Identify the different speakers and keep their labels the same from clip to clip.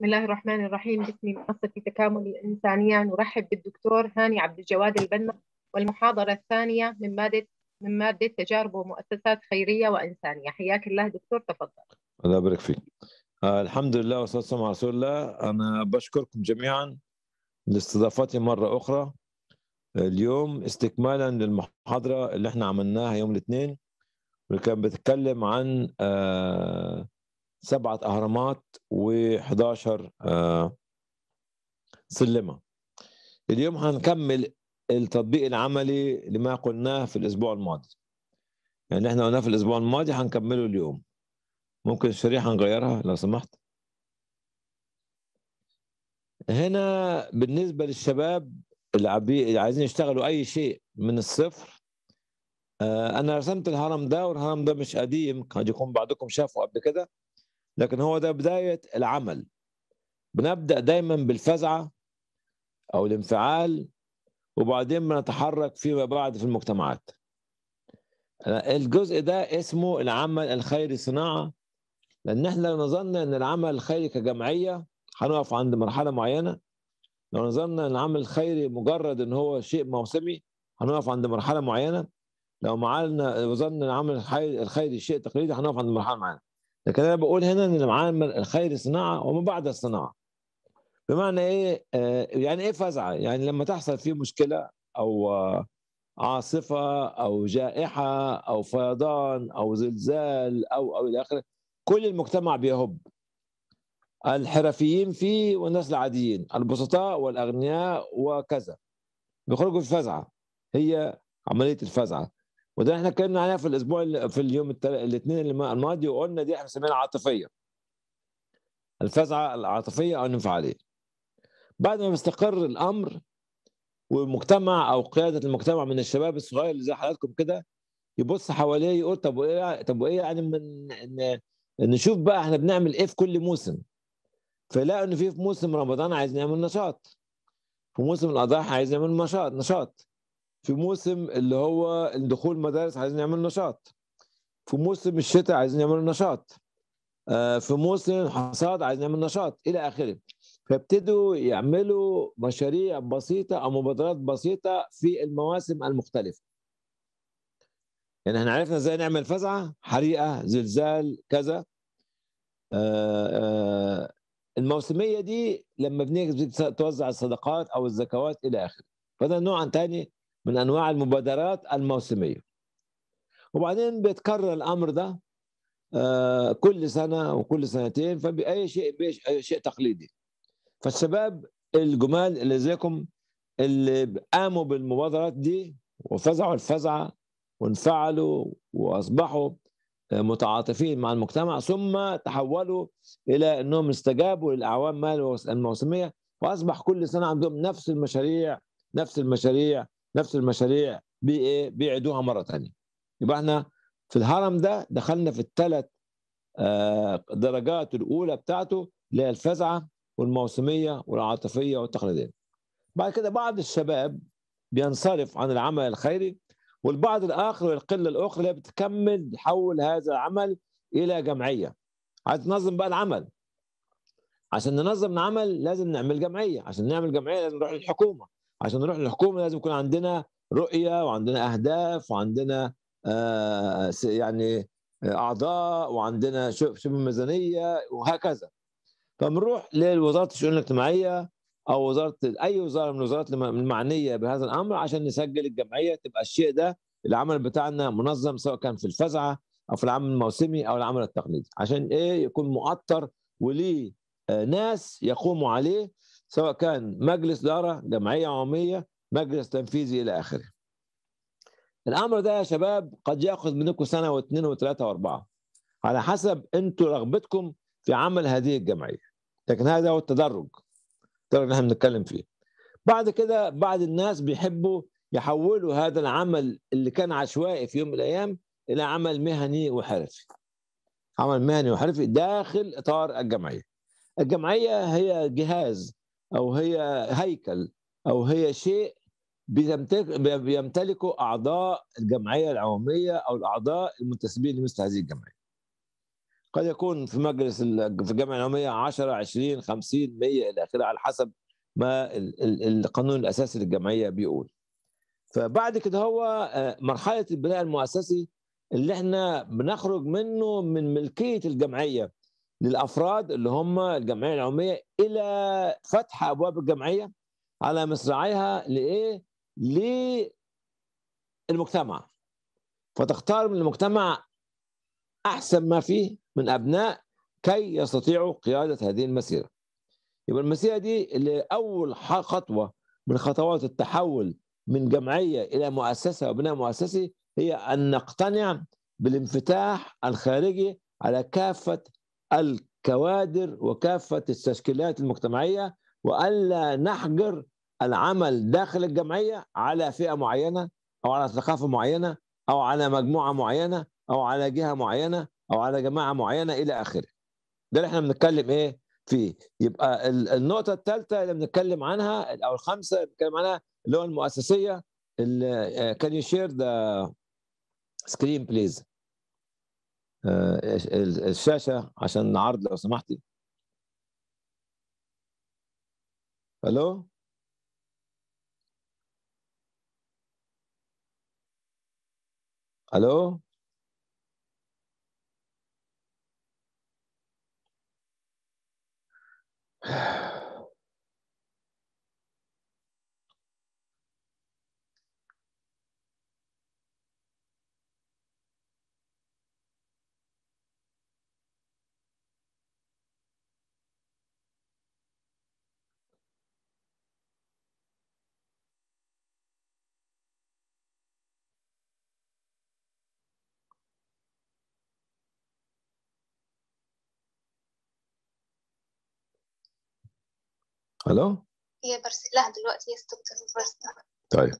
Speaker 1: بسم الله الرحمن الرحيم باسم منصة تكامل الإنسانية نرحب بالدكتور هاني عبد الجواد البنا والمحاضرة الثانية من مادة من مادة تجارب ومؤسسات خيرية وإنسانية حياك الله دكتور تفضل
Speaker 2: الله يبارك فيك آه الحمد لله والصلاة والسلام على رسول الله أنا بشكركم جميعا لاستضافتي مرة أخرى آه، اليوم استكمالا للمحاضرة اللي احنا عملناها يوم الاثنين واللي كان بتتكلم عن آه سبعة أهرامات و11 آه، سلمة اليوم هنكمل التطبيق العملي لما قلناه في الأسبوع الماضي يعني احنا قلناه في الأسبوع الماضي هنكمله اليوم ممكن الشريحة نغيرها لو سمحت هنا بالنسبة للشباب اللي عايزين يشتغلوا أي شيء من الصفر آه، أنا رسمت الهرم ده والهرم ده مش قديم قد يكون بعضكم شافه قبل كده لكن هو ده بداية العمل بنبدأ دايما بالفزعة أو الانفعال وبعدين بنتحرك فيما بعد في المجتمعات الجزء ده اسمه العمل الخيري صناعة لأن احنا لو نظرنا أن العمل الخيري كجمعية هنقف عند مرحلة معينة لو نظرنا أن العمل الخيري مجرد أن هو شيء موسمي هنقف عند مرحلة معينة لو معالنا وظن العمل الخيري شيء تقليدي هنقف عند مرحلة معينة لكن انا بقول هنا ان معاه الخير صناعه وما بعد الصناعه بمعنى ايه آه، يعني ايه فزعه يعني لما تحصل في مشكله او آه، عاصفه او جائحه او فيضان او زلزال او او الى اخره كل المجتمع بيهب الحرفيين فيه والناس العاديين البسطاء والاغنياء وكذا بيخرجوا في فزعه هي عمليه الفزعه وده احنا اتكلمنا عليها في الاسبوع في اليوم الاثنين الماضي وقلنا دي احنا سميناها عاطفيه الفزعه العاطفيه او الانفعاليه بعد ما بيستقر الامر والمجتمع او قياده المجتمع من الشباب الصغير اللي زي حضراتكم كده يبص حواليه يقول طب وايه يعني- طب وايه يعني من نشوف بقى احنا بنعمل ايه في كل موسم فلاقوا ان في في موسم رمضان عايز نعمل نشاط في موسم الاضاحي عايز نعمل نشاط نشاط في موسم اللي هو دخول المدارس عايزين يعملوا نشاط في موسم الشتاء عايزين يعملوا نشاط آه، في موسم الحصاد عايزين يعملوا نشاط الى اخره فابتدوا يعملوا مشاريع بسيطه او مبادرات بسيطه في المواسم المختلفه يعني احنا عرفنا ازاي نعمل فزعه حريقه زلزال كذا آه، آه، الموسميه دي لما بنيجي توزع الصدقات او الزكوات الى اخره فده نوع ثاني من انواع المبادرات الموسميه وبعدين بيتكرر الامر ده آه، كل سنه وكل سنتين فباي شيء شيء تقليدي فالشباب الجمال اللي زيكم اللي قاموا بالمبادرات دي وفزعوا الفزعه وانفعلوا واصبحوا آه، متعاطفين مع المجتمع ثم تحولوا الى انهم استجابوا للاعوام الموسميه واصبح كل سنه عندهم نفس المشاريع نفس المشاريع نفس المشاريع بايه بيعيدوها مره ثانيه يبقى احنا في الهرم ده دخلنا في الثلاث آه، درجات الاولى بتاعته اللي هي الفزعه والموسميه والعاطفيه والتقليديه بعد كده بعض الشباب بينصرف عن العمل الخيري والبعض الاخر والقله الاخرى اللي بتكمل تحول هذا العمل الى جمعيه عايز تنظم بقى العمل عشان ننظم العمل لازم نعمل جمعيه عشان نعمل جمعيه لازم نروح للحكومه عشان نروح للحكومه لازم يكون عندنا رؤيه وعندنا اهداف وعندنا آه يعني آه، اعضاء وعندنا شبه ميزانيه وهكذا فبنروح لوزاره الشؤون الاجتماعيه او وزاره اي وزاره من الوزارات المعنيه بهذا الامر عشان نسجل الجمعيه تبقى الشيء ده العمل بتاعنا منظم سواء كان في الفزعه او في العمل الموسمي او العمل التقليدي عشان ايه يكون مؤطر وليه آه، ناس يقوموا عليه سواء كان مجلس دارة جمعية عمومية مجلس تنفيذي إلى آخره الأمر ده يا شباب قد يأخذ منكم سنة واثنين وثلاثة وأربعة على حسب أنتوا رغبتكم في عمل هذه الجمعية لكن هذا هو التدرج التدرج اللي احنا بنتكلم فيه بعد كده بعض الناس بيحبوا يحولوا هذا العمل اللي كان عشوائي في يوم من الأيام إلى عمل مهني وحرفي عمل مهني وحرفي داخل إطار الجمعية الجمعية هي جهاز او هي هيكل او هي شيء بيمتلكه اعضاء الجمعيه العموميه او الاعضاء المنتسبين لمثل هذه الجمعيه. قد يكون في مجلس في الجمعيه العموميه 10 20 50 100 الى اخره على حسب ما القانون الاساسي للجمعيه بيقول. فبعد كده هو آه، مرحله البناء المؤسسي اللي احنا بنخرج منه من ملكيه الجمعيه للافراد اللي هم الجمعيه العموميه الى فتح ابواب الجمعيه على مصراعيها لايه؟ للمجتمع فتختار من المجتمع احسن ما فيه من ابناء كي يستطيعوا قياده هذه المسيره. يبقى المسيره دي اللي اول خطوه من خطوات التحول من جمعيه الى مؤسسه وبناء مؤسسي هي ان نقتنع بالانفتاح الخارجي على كافه الكوادر وكافة التشكيلات المجتمعية وألا نحجر العمل داخل الجمعية على فئة معينة أو على ثقافة معينة أو على مجموعة معينة أو على جهة معينة أو على جماعة معينة إلى آخره ده اللي احنا بنتكلم إيه فيه يبقى النقطة الثالثة اللي بنتكلم عنها أو الخامسة اللي بنتكلم عنها اللي هو المؤسسية اللي كان يو شير ذا سكرين بليز آه، الشاشه عشان نعرض لو سمحتي الو الو Yeah.
Speaker 3: الو
Speaker 1: هي برس... لها دلوقتي هي دكتور برسنا
Speaker 3: طيب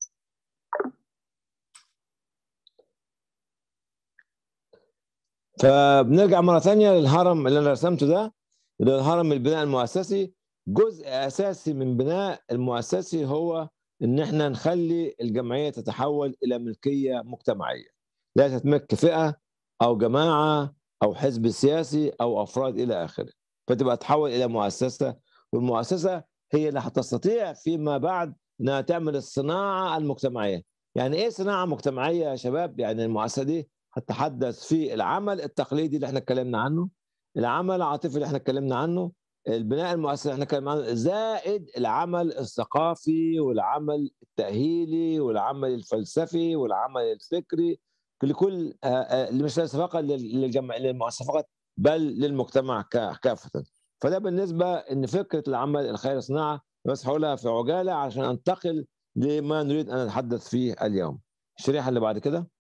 Speaker 2: فبنرجع مرة ثانية للهرم اللي أنا رسمته ده اللي هو الهرم البناء المؤسسي جزء أساسي من بناء المؤسسي هو إن إحنا نخلي الجمعية تتحول إلى ملكية مجتمعية لا تتملك فئة أو جماعة أو حزب سياسي أو أفراد إلى آخره فتبقى تحول إلى مؤسسة والمؤسسة هي اللي هتستطيع فيما بعد انها تعمل الصناعه المجتمعيه يعني ايه صناعه مجتمعيه يا شباب يعني المؤسسه دي هتتحدث في العمل التقليدي اللي احنا اتكلمنا عنه العمل العاطفي اللي احنا اتكلمنا عنه البناء المؤسسي اللي احنا اتكلمنا عنه زائد العمل الثقافي والعمل التاهيلي والعمل الفلسفي والعمل الفكري لكل آه، آه، مش فقط للمؤسسه فقط بل للمجتمع كافه فده بالنسبه ان فكره العمل الخيري صناعه بس هقولها في عجاله عشان انتقل لما نريد ان نتحدث فيه اليوم. الشريحه اللي بعد كده.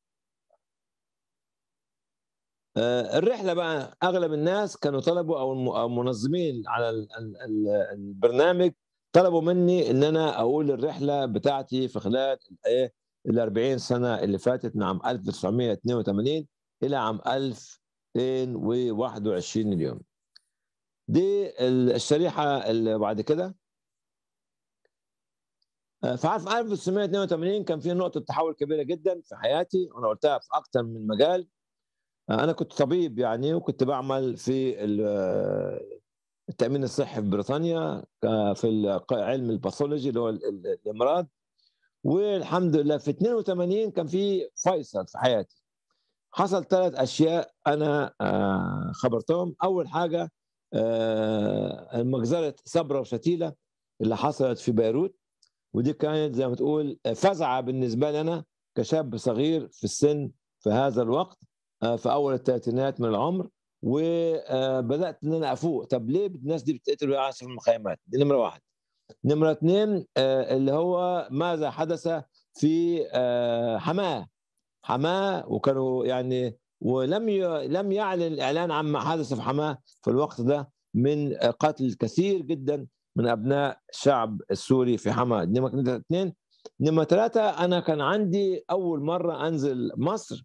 Speaker 2: آه، الرحله بقى اغلب الناس كانوا طلبوا او المنظمين على البرنامج طلبوا مني ان انا اقول الرحله بتاعتي في خلال الايه ال 40 سنه اللي فاتت من عام 1982 الى عام 2021 اليوم. دي الشريحه اللي بعد كده آه، فعارف 1982 كان في نقطه تحول كبيره جدا في حياتي وانا قلتها في اكتر من مجال آه، انا كنت طبيب يعني وكنت بعمل في آه، التامين الصحي في بريطانيا في علم الباثولوجي اللي هو الامراض والحمد لله في 82 كان في فيصل في حياتي حصل ثلاث اشياء انا خبرتهم اول حاجه آه، مجزرة صبرة وشتيلة اللي حصلت في بيروت ودي كانت زي ما تقول فزعة بالنسبة لنا كشاب صغير في السن في هذا الوقت آه، في أول الثلاثينات من العمر وبدأت إن أنا أفوق طب ليه الناس دي بتقتل وقاعدة في المخيمات دي نمرة واحد نمرة اثنين آه، اللي هو ماذا حدث في حماه حماه وكانوا يعني ولم لم يعلن الاعلان عما حدث في حماه في الوقت ده من قتل كثير جدا من ابناء الشعب السوري في حماه انما كانت اثنين انما ثلاثه انا كان عندي اول مره انزل مصر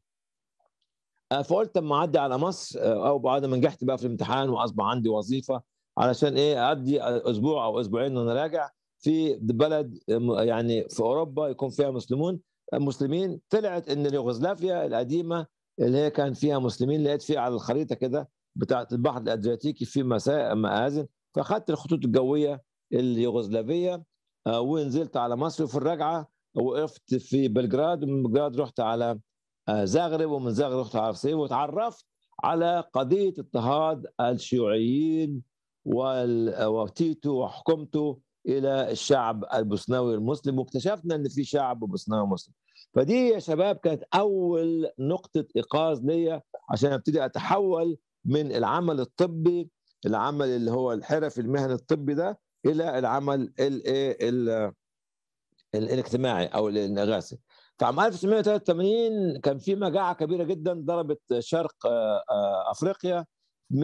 Speaker 2: آه، فقلت اما اعدي على مصر آه، او بعد ما نجحت بقى في الامتحان واصبح عندي وظيفه علشان ايه اعدي اسبوع او اسبوعين وانا راجع في بلد يعني في اوروبا يكون فيها مسلمون آه، مسلمين طلعت ان اليوغوسلافيا القديمه اللي هي كان فيها مسلمين لقيت في على الخريطه كده بتاعه البحر الادرياتيكي في مساء مآذن فاخدت الخطوط الجويه اليوغوسلافيه آه، ونزلت على مصر وفي الرجعه وقفت في بلغراد ومن بلغراد رحت على آه، زغرب ومن زغرب رحت على سيف وتعرفت على قضيه اضطهاد الشيوعيين وتيتو وحكومته الى الشعب البوسناوي المسلم واكتشفنا ان في شعب بوسناوي مسلم فدي يا شباب كانت اول نقطه ايقاظ ليا عشان ابتدي اتحول من العمل الطبي العمل اللي هو الحرف المهن الطبي ده الى العمل الايه الاجتماعي او الاغاثي فعام 1983 كان في مجاعه كبيره جدا ضربت شرق آه، آه، افريقيا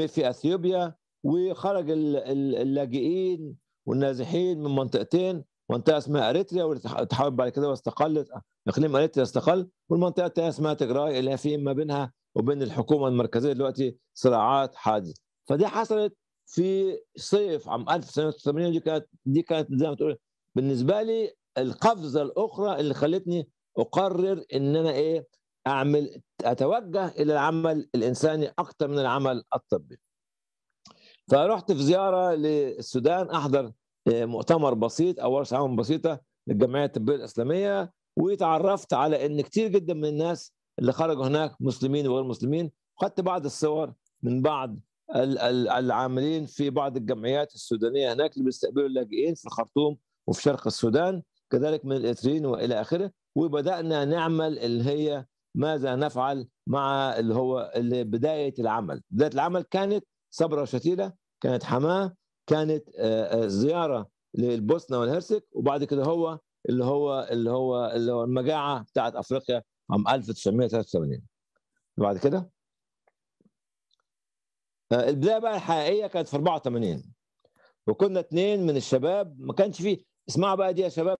Speaker 2: في اثيوبيا وخرج اللاجئين والنازحين من منطقتين منطقه اسمها اريتريا واللي بعد كده واستقلت اقليم اريتريا استقل والمنطقه الثانيه اسمها تجراي اللي في ما بينها وبين الحكومه المركزيه دلوقتي صراعات حادثه فدي حصلت في صيف عام 1980 دي كانت دي كانت زي ما تقول بالنسبه لي القفزه الاخرى اللي خلتني اقرر ان انا ايه اعمل اتوجه الى العمل الانساني اكثر من العمل الطبي. فرحت في زياره للسودان احضر آه، مؤتمر بسيط او ورشه عمل بسيطه للجمعيه الطبيه الاسلاميه وتعرفت على ان كتير جدا من الناس اللي خرجوا هناك مسلمين وغير مسلمين خدت بعض الصور من بعض العاملين في بعض الجمعيات السودانيه هناك اللي بيستقبلوا اللاجئين في الخرطوم وفي شرق السودان كذلك من الاثرين والى اخره وبدانا نعمل اللي هي ماذا نفعل مع اللي هو اللي بدايه العمل بدايه العمل كانت صبره شتيله كانت حماه كانت آه، آه، زياره للبوسنه والهرسك وبعد كده هو اللي هو اللي هو اللي هو المجاعه بتاعت افريقيا عام 1983 بعد كده آه، البدايه بقى الحقيقيه كانت في 84 وكنا اثنين من الشباب ما كانش فيه اسمعوا بقى دي يا شباب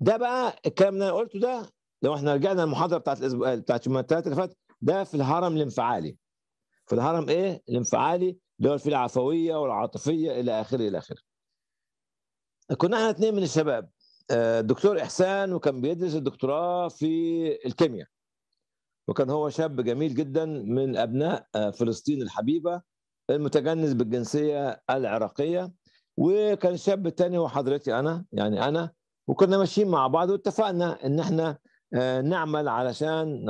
Speaker 2: ده بقى الكلام اللي انا قلته ده لو احنا رجعنا المحاضره بتاعت الاسبوع بتاعت الثلاثه اللي فات ده في الهرم الانفعالي في الهرم ايه الانفعالي دول في العفويه والعاطفيه الى اخره الى اخره كنا احنا اثنين من الشباب آه، دكتور احسان وكان بيدرس الدكتوراه في الكيمياء وكان هو شاب جميل جدا من ابناء آه، فلسطين الحبيبه المتجنس بالجنسيه العراقيه وكان الشاب الثاني هو حضرتي انا يعني انا وكنا ماشيين مع بعض واتفقنا ان احنا آه، نعمل علشان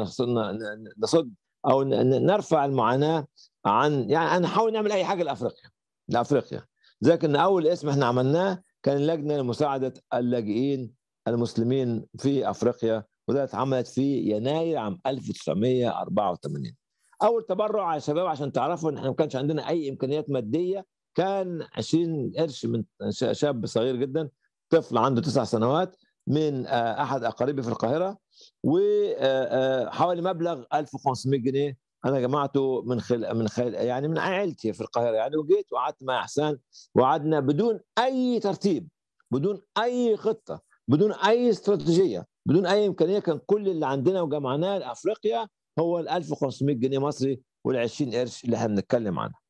Speaker 2: نصد او نرفع المعاناه عن يعني هنحاول نعمل اي حاجه لافريقيا لافريقيا ذاك ان اول اسم احنا عملناه كان لجنه لمساعده اللاجئين المسلمين في افريقيا وده اتعملت في يناير عام 1984 اول تبرع على الشباب عشان تعرفوا ان احنا ما كانش عندنا اي امكانيات ماديه كان 20 قرش من شاب صغير جدا طفل عنده تسع سنوات من آه، احد اقاربي في القاهره وحوالي آه، آه، مبلغ 1500 جنيه انا جمعته من خل... من خل... يعني من عائلتي في القاهره يعني وجيت وقعدت مع احسان وقعدنا بدون اي ترتيب بدون اي خطه بدون اي استراتيجيه بدون اي امكانيه كان كل اللي عندنا وجمعناه لافريقيا هو ال 1500 جنيه مصري وال 20 قرش اللي احنا بنتكلم عنها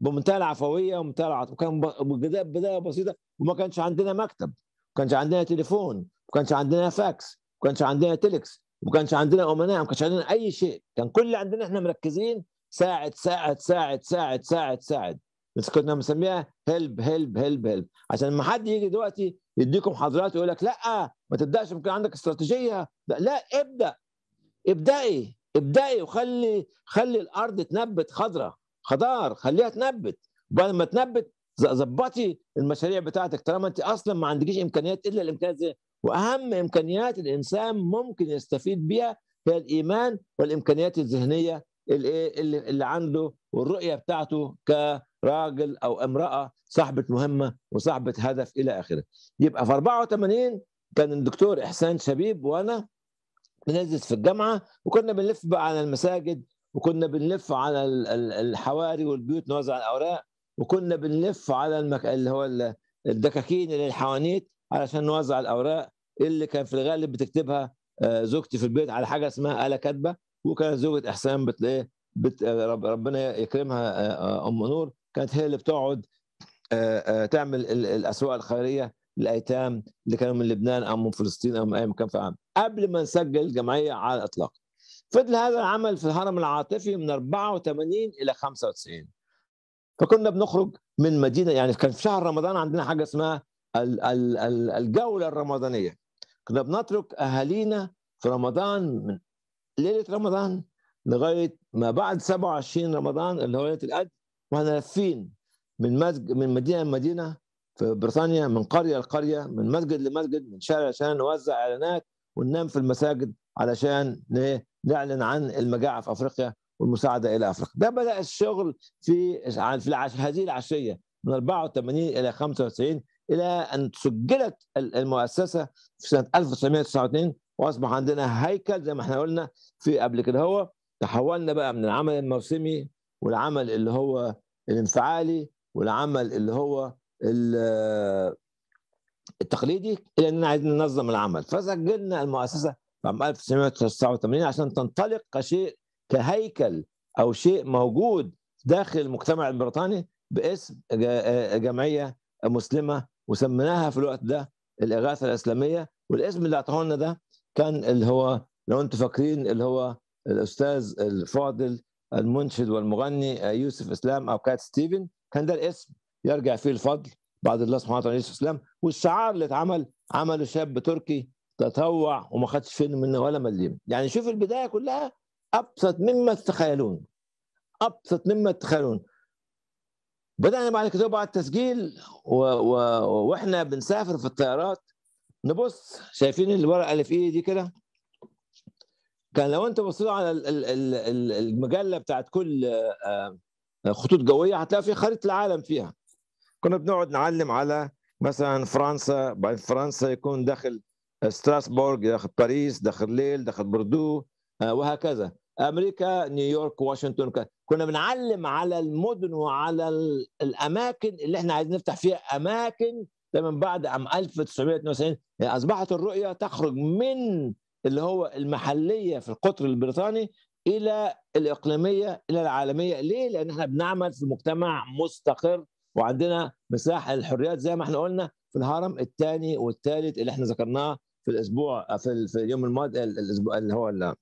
Speaker 2: بمنتهى العفويه ومنتهى العطف وكان بدايه بسيطه وما كانش عندنا مكتب ما كانش عندنا تليفون ما كانش عندنا فاكس ما كانش عندنا تيلكس وما كانش عندنا امناء ما كانش عندنا اي شيء كان كل اللي عندنا احنا مركزين ساعد ساعد ساعد ساعد ساعد ساعد بس كنا بنسميها هيلب هيلب هيلب هيلب عشان ما حد يجي دلوقتي يديكم حضرات ويقول لك لا ما تبداش ممكن عندك استراتيجيه لا, لا ابدا ابدأي ابدأي وخلي خلي الارض تنبت خضرة خضار خليها تنبت وبعد ما تنبت ظبطي المشاريع بتاعتك طالما انت اصلا ما عندكيش امكانيات الا الامكانيات واهم امكانيات الانسان ممكن يستفيد بها هي الايمان والامكانيات الذهنيه اللي, اللي عنده والرؤيه بتاعته كراجل او امراه صاحبه مهمه وصاحبه هدف الى اخره. يبقى في 84 كان الدكتور احسان شبيب وانا بنجلس في الجامعه وكنا بنلف بقى على المساجد وكنا بنلف على الحواري والبيوت نوزع الاوراق وكنا بنلف على المك... اللي هو الدكاكين للحوانيت الحوانيت علشان نوزع الاوراق اللي كان في الغالب بتكتبها آه، زوجتي في البيت على حاجه اسمها اله كاتبه وكانت زوجة احسان بتلاقيه بت إيه، آه، ربنا يكرمها آه، ام نور كانت هي اللي بتقعد تعمل الاسواق الخيريه للايتام اللي كانوا من لبنان او أمم من فلسطين او أمم من اي مكان في العالم قبل ما نسجل الجمعيه على الاطلاق فضل هذا العمل في الهرم العاطفي من 84 الى 95 فكنا بنخرج من مدينه يعني كان في شهر رمضان عندنا حاجه اسمها الجولة الرمضانية كنا بنترك أهالينا في رمضان من ليلة رمضان لغاية ما بعد 27 رمضان اللي هو ليلة القدر واحنا لافين من مسجد من مدينة لمدينة في بريطانيا من قرية لقرية من مسجد لمسجد من شارع عشان نوزع إعلانات وننام في المساجد علشان نعلن عن المجاعة في أفريقيا والمساعدة إلى أفريقيا ده بدأ الشغل في في هذه العشية من 84 إلى 95 الى ان سجلت المؤسسه في سنه 1992 واصبح عندنا هيكل زي ما احنا قلنا في قبل كده هو تحولنا بقى من العمل الموسمي والعمل اللي هو الانفعالي والعمل اللي هو التقليدي الى اننا عايزين ننظم العمل فسجلنا المؤسسه في عام 1989 عشان تنطلق كشيء كهيكل او شيء موجود داخل المجتمع البريطاني باسم جمعيه مسلمه وسميناها في الوقت ده الاغاثه الاسلاميه والاسم اللي اعطاه لنا ده كان اللي هو لو انتم فاكرين اللي هو الاستاذ الفاضل المنشد والمغني يوسف اسلام او كات ستيفن كان ده الاسم يرجع فيه الفضل بعد الله سبحانه وتعالى يوسف اسلام والشعار اللي اتعمل عمله شاب تركي تطوع وما خدش فين منه ولا مليم يعني شوف البدايه كلها ابسط مما تتخيلون ابسط مما تتخيلون بدانا بعد كده بعد التسجيل و... و... واحنا بنسافر في الطيارات نبص شايفين الورقه اللي في ايدي دي كده كان لو انت بصيت على المجله بتاعت كل آه، خطوط جويه هتلاقي في خريطه العالم فيها كنا بنقعد نعلم على مثلا فرنسا بعد فرنسا يكون داخل ستراسبورغ آه، داخل باريس داخل ليل داخل بردو آه، وهكذا امريكا نيويورك واشنطن كنا بنعلم على المدن وعلى الاماكن اللي احنا عايزين نفتح فيها اماكن ده من بعد عام 1992 يعني اصبحت الرؤيه تخرج من اللي هو المحليه في القطر البريطاني الى الاقليميه الى العالميه ليه؟ لان احنا بنعمل في مجتمع مستقر وعندنا مساحه للحريات زي ما احنا قلنا في الهرم الثاني والثالث اللي احنا ذكرناه في الاسبوع في اليوم الماضي الاسبوع اللي هو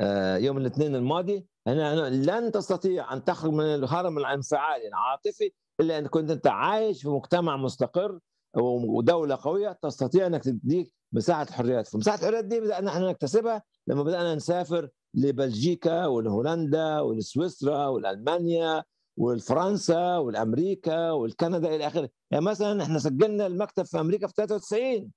Speaker 2: آه، يوم الاثنين الماضي أنا لن تستطيع أن تخرج من الهرم الانفعالي العاطفي إلا أن كنت أنت عايش في مجتمع مستقر ودولة قوية تستطيع أنك تديك مساحة حريات فمساحة الحريات دي بدأنا احنا نكتسبها لما بدأنا نسافر لبلجيكا ولهولندا ولسويسرا والألمانيا والفرنسا والامريكا والكندا الى اخره يعني مثلا احنا سجلنا المكتب في امريكا في 93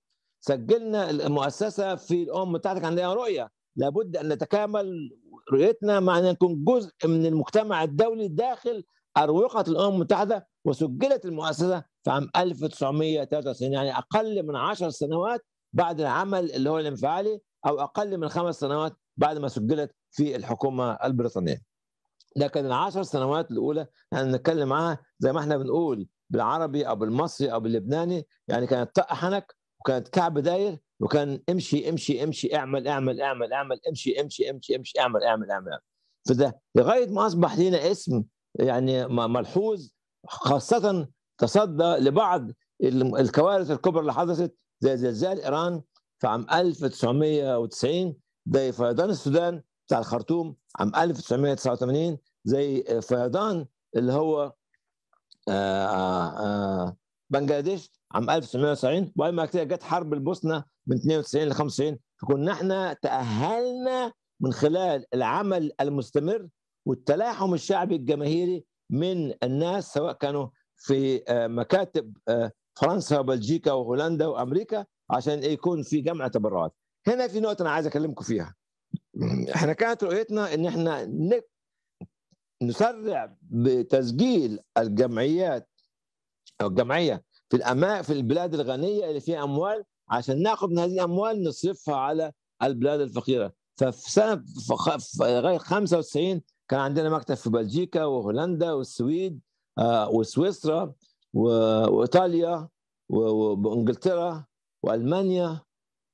Speaker 2: سجلنا المؤسسه في الام بتاعتك عندها رؤيه لابد ان نتكامل رؤيتنا مع ان نكون جزء من المجتمع الدولي داخل اروقه الامم المتحده وسجلت المؤسسه في عام 1993 يعني اقل من 10 سنوات بعد العمل اللي هو الانفعالي او اقل من خمس سنوات بعد ما سجلت في الحكومه البريطانيه. لكن العشر سنوات الاولى احنا نتكلم معاها زي ما احنا بنقول بالعربي او بالمصري او باللبناني يعني كانت طق حنك وكانت كعب داير وكان امشي امشي امشي اعمل اعمل اعمل اعمل امشي امشي امشي امشي اعمل اعمل اعمل, أعمل. فده لغايه ما اصبح لنا اسم يعني ملحوظ خاصه تصدى لبعض الكوارث الكبرى اللي حدثت زي زلزال ايران في عام 1990 زي فيضان السودان بتاع الخرطوم عام 1989 زي فيضان اللي هو آه، آه، آه، بنجلاديش عام 1970 وبعد ما كده جت حرب البوسنه من 92 ل 95 فكنا احنا تأهلنا من خلال العمل المستمر والتلاحم الشعبي الجماهيري من الناس سواء كانوا في آه، مكاتب آه، فرنسا وبلجيكا وهولندا وامريكا عشان يكون في جمع تبرعات. هنا في نقطه انا عايز اكلمكم فيها. احنا كانت رؤيتنا ان احنا نسرع بتسجيل الجمعيات او الجمعيه في الأما في البلاد الغنيه اللي فيها اموال عشان ناخذ من هذه الاموال نصرفها على البلاد الفقيره ففي سنه لغايه 95 كان عندنا مكتب في بلجيكا وهولندا والسويد آه، وسويسرا وايطاليا وانجلترا والمانيا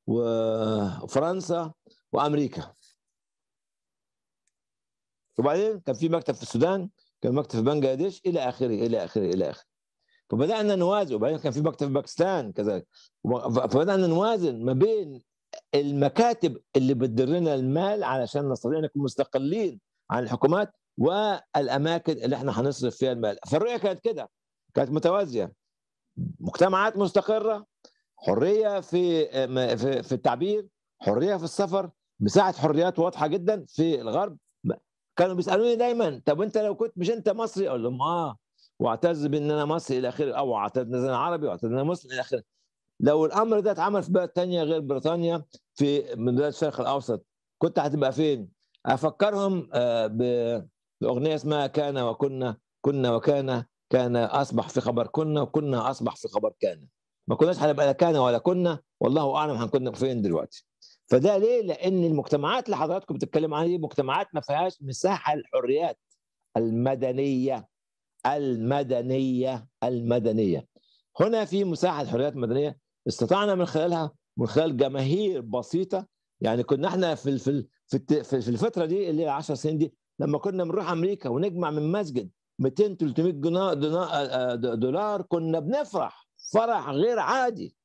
Speaker 2: وفرنسا وامريكا وبعدين كان في مكتب في السودان كان مكتب في بنجلاديش الى اخره الى اخره الى اخره فبدانا نوازن وبعدين كان في مكتب في باكستان كذلك فبدانا نوازن ما بين المكاتب اللي بتدر لنا المال علشان نستطيع نكون مستقلين عن الحكومات والاماكن اللي احنا هنصرف فيها المال فالرؤيه كانت كده كانت متوازيه مجتمعات مستقره حريه في في التعبير حريه في السفر مساحه حريات واضحه جدا في الغرب كانوا بيسالوني دايما طب انت لو كنت مش انت مصري اقول لهم اه واعتز بان انا مصري الى اخره او اعتز ان انا عربي واعتز ان انا مسلم الى اخره لو الامر ده اتعمل في بلد ثانيه غير بريطانيا في من بلاد الشرق الاوسط كنت هتبقى فين؟ افكرهم آه، باغنيه اسمها كان وكنا كنا وكان كان اصبح في خبر كنا وكنا اصبح في خبر كان ما كناش هنبقى لا كان ولا كنا والله اعلم هنكون فين دلوقتي فده ليه؟ لان المجتمعات اللي حضراتكم بتتكلم عنها دي مجتمعات ما فيهاش مساحه للحريات المدنيه المدنية المدنية هنا في مساحة حريات مدنية استطعنا من خلالها من خلال جماهير بسيطة يعني كنا احنا في في في, الفترة دي اللي هي 10 سنين دي لما كنا بنروح أمريكا ونجمع من مسجد 200 300 دولار, دولار كنا بنفرح فرح غير عادي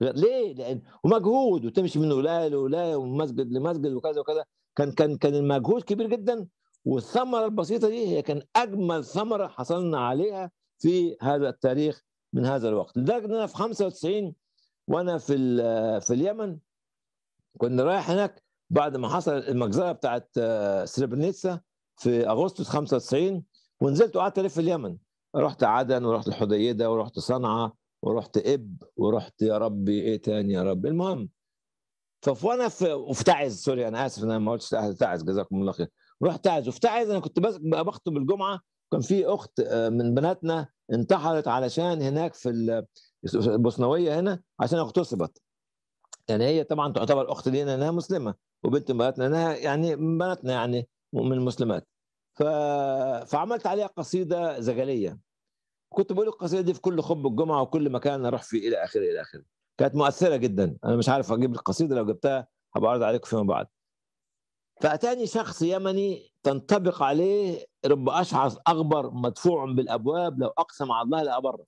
Speaker 2: ليه؟ لأن ومجهود وتمشي من ولاية لولاية ومسجد لمسجد وكذا وكذا كان كان كان المجهود كبير جدا والثمرة البسيطة دي هي كان أجمل ثمرة حصلنا عليها في هذا التاريخ من هذا الوقت لدرجة إن أنا في 95 وأنا في آه، في اليمن كنا رايح هناك بعد ما حصل المجزرة بتاعت آه، سريبرنيتسا في أغسطس 95 ونزلت وقعدت ألف في اليمن رحت عدن ورحت الحديدة ورحت صنعاء ورحت إب ورحت يا ربي إيه تاني يا رب المهم فوانا في وفي تعز سوري انا اسف ان انا ما قلتش تعز جزاكم الله خير رحت اعزف تعز انا كنت بس بختم الجمعه كان في اخت آه، من بناتنا انتحرت علشان هناك في البصنويه هنا عشان اغتصبت يعني هي طبعا تعتبر اخت لينا انها مسلمه وبنت بناتنا انها يعني من بناتنا يعني من المسلمات ف... فعملت عليها قصيده زجليه كنت بقول القصيده دي في كل خب الجمعه وكل مكان اروح فيه الى اخره الى اخره كانت مؤثره جدا انا مش عارف اجيب القصيده لو جبتها هبعرض عليكم فيما بعد فأتاني شخص يمني تنطبق عليه رب أشعث أغبر مدفوع بالأبواب لو أقسم على الله لأبره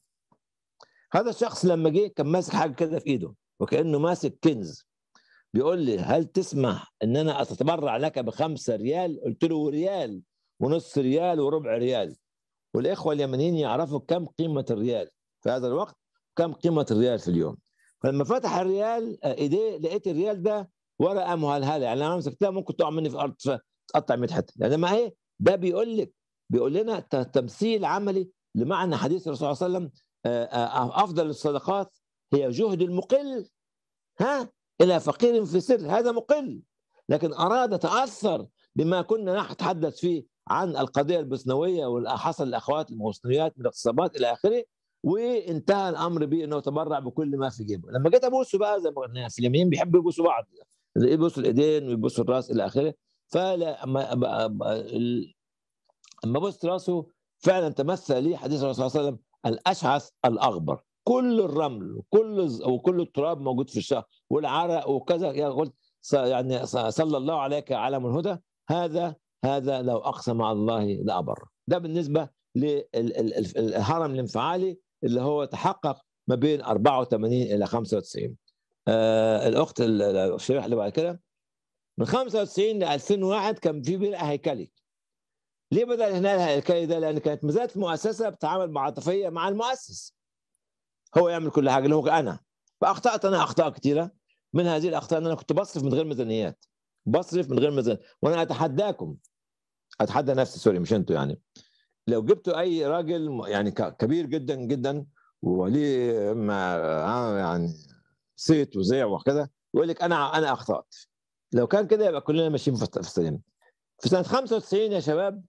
Speaker 2: هذا الشخص لما جه كان ماسك حاجة كده في إيده وكأنه ماسك كنز بيقول لي هل تسمح ان انا اتبرع لك بخمسة ريال قلت له ريال ونص ريال وربع ريال والاخوه اليمنيين يعرفوا كم قيمه الريال في هذا الوقت كم قيمه الريال في اليوم فلما فتح الريال آه، ايديه لقيت الريال ده ولا مهلهله يعني انا امسك كتاب ممكن تقع مني في الارض تقطع 100 حته لان يعني ما ايه ده بيقول لك بيقول لنا تمثيل عملي لمعنى حديث الرسول صلى الله عليه وسلم آه، آه، آه، افضل الصدقات هي جهد المقل ها الى فقير في سر هذا مقل لكن اراد تاثر بما كنا نتحدث فيه عن القضيه البسنويه والحصل الاخوات المسنويات من الاغتصابات الى اخره وانتهى الامر بانه تبرع بكل ما في جيبه لما جيت ابوسه بقى زي ما قلنا في اليمين بيحبوا يبوسوا بعض يبص الايدين ويبص الراس الى اخره فلا اما بص راسه فعلا تمثل لي حديث الرسول صلى الله عليه وسلم الاشعث الاغبر كل الرمل وكل وكل التراب موجود في الشهر والعرق وكذا يا قلت يعني صلى الله عليك علم الهدى هذا هذا لو اقسم على الله لابر ده بالنسبه للهرم الانفعالي اللي هو تحقق ما بين 84 الى 95 آه الاخت الشريحه اللي بعد كده من 95 ل 2001 كان في بناء هيكلي ليه بدا هنا الهيكلي ده لان كانت مزات المؤسسه بتتعامل بعاطفيه مع المؤسس هو يعمل كل حاجه اللي هو انا فاخطات انا اخطاء كثيره من هذه الاخطاء ان انا كنت بصرف من غير ميزانيات بصرف من غير ميزانيات وانا اتحداكم اتحدى نفسي سوري مش انتوا يعني لو جبتوا اي راجل يعني كبير جدا جدا وليه ما آه، يعني صيت وزيع وكذا يقول لك انا انا اخطات لو كان كده يبقى كلنا ماشيين في السليم في سنه 95 يا شباب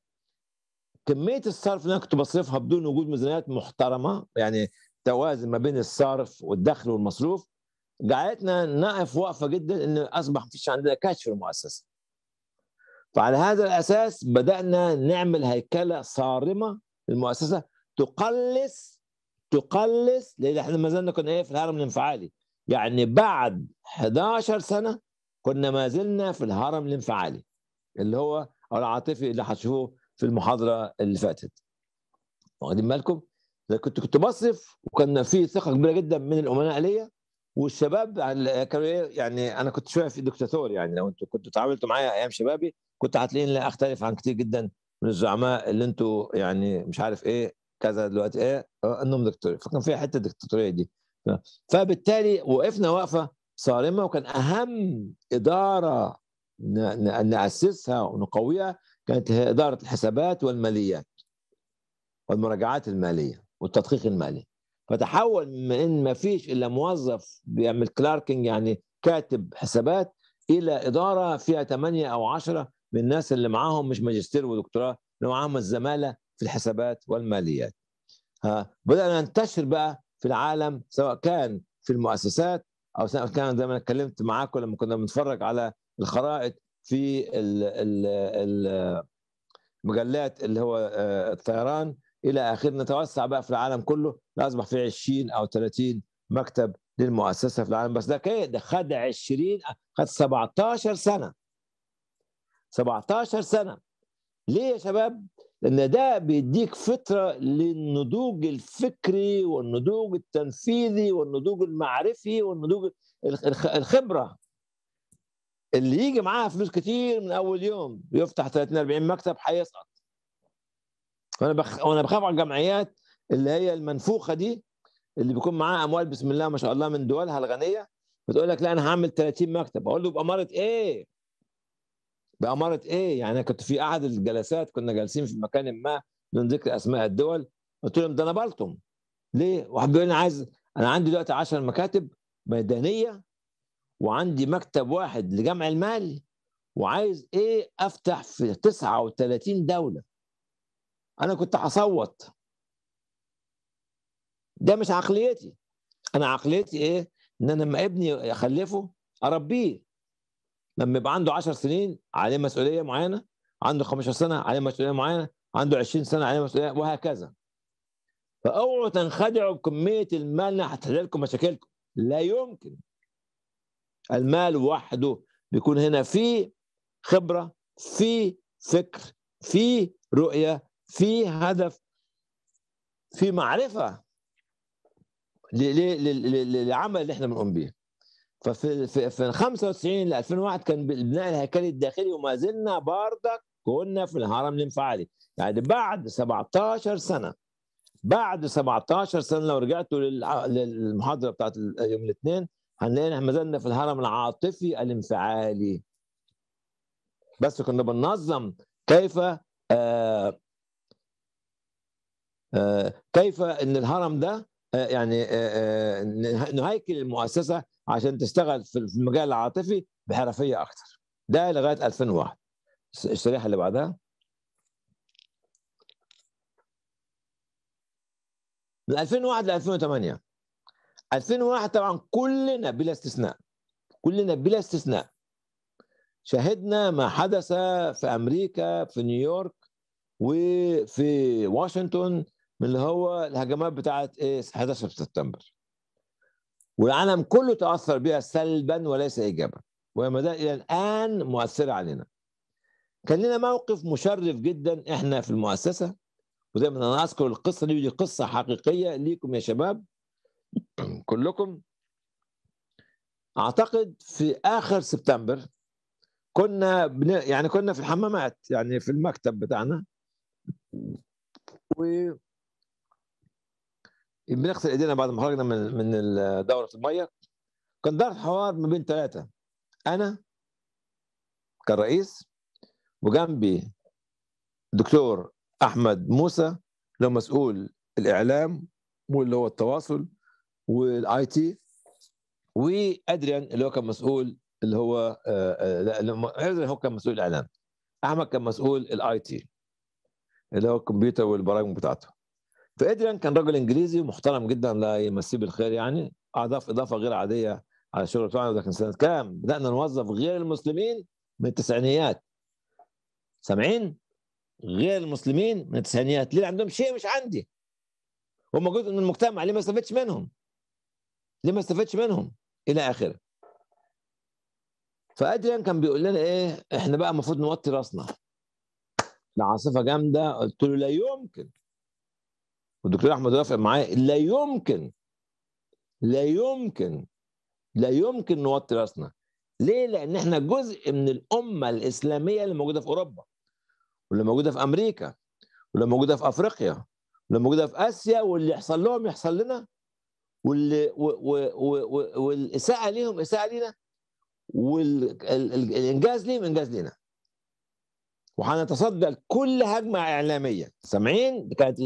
Speaker 2: كميه الصرف اللي انا كنت بصرفها بدون وجود ميزانيات محترمه يعني توازن ما بين الصرف والدخل والمصروف جعلتنا نقف وقفه جدا ان اصبح مفيش عندنا كاش في المؤسسه فعلى هذا الاساس بدانا نعمل هيكله صارمه للمؤسسه تقلص تقلص لان احنا ما زلنا كنا ايه في الهرم الانفعالي يعني بعد 11 سنه كنا ما زلنا في الهرم الانفعالي اللي هو او العاطفي اللي هتشوفوه في المحاضره اللي فاتت واخدين بالكم كنت كنت بصرف وكان في ثقه كبيره جدا من الامناء ليا والشباب كانوا إيه، يعني انا كنت شويه في دكتاتور يعني لو انتوا كنتوا تعاملتوا معايا ايام شبابي كنت هتلاقيني لا اختلف عن كتير جدا من الزعماء اللي انتوا يعني مش عارف ايه كذا دلوقتي ايه آه، انهم دكتور فكان فيها حته الدكتاتوريه دي فبالتالي وقفنا وقفه صارمه وكان اهم اداره ناسسها ونقويها كانت هي اداره الحسابات والماليات والمراجعات الماليه والتدقيق المالي فتحول من ما فيش الا موظف بيعمل كلاركينج يعني كاتب حسابات الى اداره فيها 8 او 10 من الناس اللي معاهم مش ماجستير ودكتوراه اللي معاهم الزماله في الحسابات والماليات ها بدانا ننتشر بقى في العالم سواء كان في المؤسسات او سواء كان زي ما اتكلمت معاكم لما كنا بنتفرج على الخرائط في المجلات اللي هو آه، الطيران الى اخره نتوسع بقى في العالم كله اصبح في 20 او 30 مكتب للمؤسسه في العالم بس ده كده خد 20 خد 17 سنه 17 سنه ليه يا شباب؟ لان ده بيديك فتره للنضوج الفكري والنضوج التنفيذي والنضوج المعرفي والنضوج الخبره اللي يجي معاها فلوس كتير من اول يوم يفتح 30 40 مكتب هيسقط وانا بخ... وانا بخاف على الجمعيات اللي هي المنفوخه دي اللي بيكون معاها اموال بسم الله ما شاء الله من دولها الغنيه بتقول لك لا انا هعمل 30 مكتب اقول له باماره ايه؟ باماره ايه يعني انا كنت في احد الجلسات كنا جالسين في مكان ما دون ذكر اسماء الدول قلت لهم ده انا بلطم ليه؟ واحد بيقول لي عايز انا عندي دلوقتي 10 مكاتب ميدانيه وعندي مكتب واحد لجمع المال وعايز ايه افتح في 39 دوله انا كنت هصوت ده مش عقليتي انا عقليتي ايه ان انا لما ابني اخلفه اربيه لما يبقى عنده 10 سنين عليه مسؤوليه معينه عنده 15 سنه عليه مسؤوليه معينه عنده 20 سنه عليه مسؤوليه وهكذا فاوعوا تنخدعوا بكميه المال اللي هتحل لكم مشاكلكم لا يمكن المال وحده بيكون هنا في خبره في فكر في رؤيه في هدف في معرفه للعمل اللي احنا بنقوم بيه ففي في, في 95 ل 2001 كان البناء الهيكلي الداخلي وما زلنا بردك كنا في الهرم الانفعالي يعني بعد 17 سنه بعد 17 سنه لو رجعتوا للمحاضره بتاعت يوم الاثنين هنلاقي احنا ما زلنا في الهرم العاطفي الانفعالي بس كنا بننظم كيف آه آه كيف ان الهرم ده آه، يعني آه، آه، نهيكل المؤسسه عشان تشتغل في المجال العاطفي بحرفيه اكثر ده لغايه 2001 الشريحه اللي بعدها من 2001 ل 2008 2001 طبعا كلنا بلا استثناء كلنا بلا استثناء شهدنا ما حدث في امريكا في نيويورك وفي واشنطن من اللي هو الهجمات بتاعه ايه 11 سبتمبر والعالم كله تاثر بها سلبا وليس ايجابا وما زال الى الان مؤثره علينا كان لنا موقف مشرف جدا احنا في المؤسسه ودايما انا اذكر القصه دي ودي قصه حقيقيه ليكم يا شباب كلكم اعتقد في اخر سبتمبر كنا بن... يعني كنا في الحمامات يعني في المكتب بتاعنا و بنغسل ايدينا بعد ما خرجنا من من دوره الميه كان دار حوار ما بين ثلاثه انا كرئيس وجنبي دكتور احمد موسى اللي هو مسؤول الاعلام واللي هو التواصل والاي تي وادريان اللي هو كان مسؤول اللي هو آه، آه، ادريان هو كان مسؤول الاعلام احمد كان مسؤول الاي تي اللي هو الكمبيوتر والبرامج بتاعته فادريان كان رجل انجليزي محترم جدا لا يمسيه بالخير يعني اضاف اضافه غير عاديه على الشغل بتاعنا ده كان سنه كام؟ بدانا نوظف غير المسلمين من التسعينيات سامعين؟ غير المسلمين من التسعينيات ليه عندهم شيء مش عندي هم جزء من المجتمع ليه ما استفدتش منهم؟ ليه ما استفدتش منهم؟ الى اخره فادريان كان بيقول لنا ايه احنا بقى المفروض نوطي راسنا ده عاصفه جامده قلت له لا يمكن والدكتور احمد وافق معايا لا يمكن لا يمكن لا يمكن نوطي راسنا ليه لان احنا جزء من الامه الاسلاميه اللي موجوده في اوروبا واللي موجوده في امريكا واللي موجوده في افريقيا واللي موجوده في اسيا واللي يحصل لهم يحصل لنا واللي و و و والاساءه ليهم اساءه لينا والانجاز ليهم انجاز لينا وهنتصدى لكل هجمه اعلاميه سامعين كانت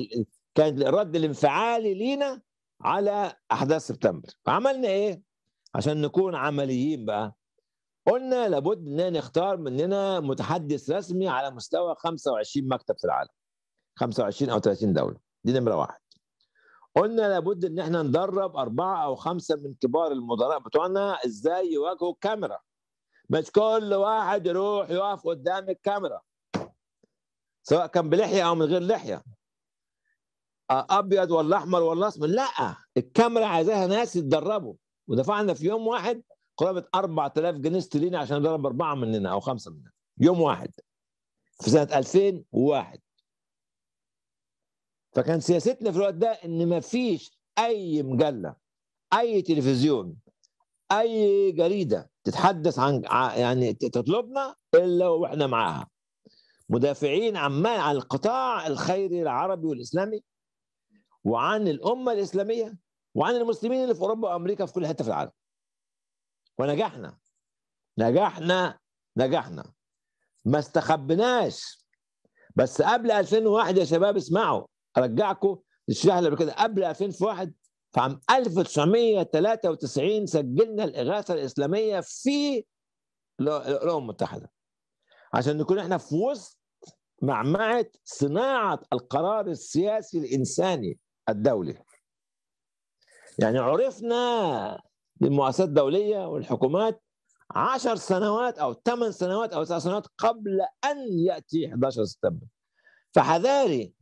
Speaker 2: كانت الرد الانفعالي لينا على احداث سبتمبر فعملنا ايه عشان نكون عمليين بقى قلنا لابد ان نختار مننا متحدث رسمي على مستوى 25 مكتب في العالم 25 او 30 دوله دي نمره واحد قلنا لابد ان احنا ندرب اربعه او خمسه من كبار المدراء بتوعنا ازاي يواجهوا الكاميرا مش كل واحد يروح يقف قدام الكاميرا سواء كان بلحيه او من غير لحيه ابيض ولا احمر ولا اسمر لا الكاميرا عايزاها ناس يتدربوا ودفعنا في يوم واحد قرابه 4000 جنيه استرليني عشان ندرب اربعه مننا او خمسه مننا يوم واحد في سنه 2001 فكان سياستنا في الوقت ده ان ما فيش اي مجله اي تلفزيون اي جريده تتحدث عن يعني تطلبنا الا واحنا معاها مدافعين عمال عن القطاع الخيري العربي والاسلامي وعن الامه الاسلاميه وعن المسلمين اللي في اوروبا وامريكا في كل حته في العالم ونجحنا نجحنا نجحنا ما استخبناش بس قبل 2001 يا شباب اسمعوا ارجعكم للشرح اللي قبل كده قبل 2001 في عام 1993 سجلنا الاغاثه الاسلاميه في الامم المتحده عشان نكون احنا في وسط معمعه صناعه القرار السياسي الانساني الدولي يعني عرفنا بالمؤسسات الدولية والحكومات عشر سنوات أو ثمان سنوات أو تسع سنوات قبل أن يأتي 11 سبتمبر فحذاري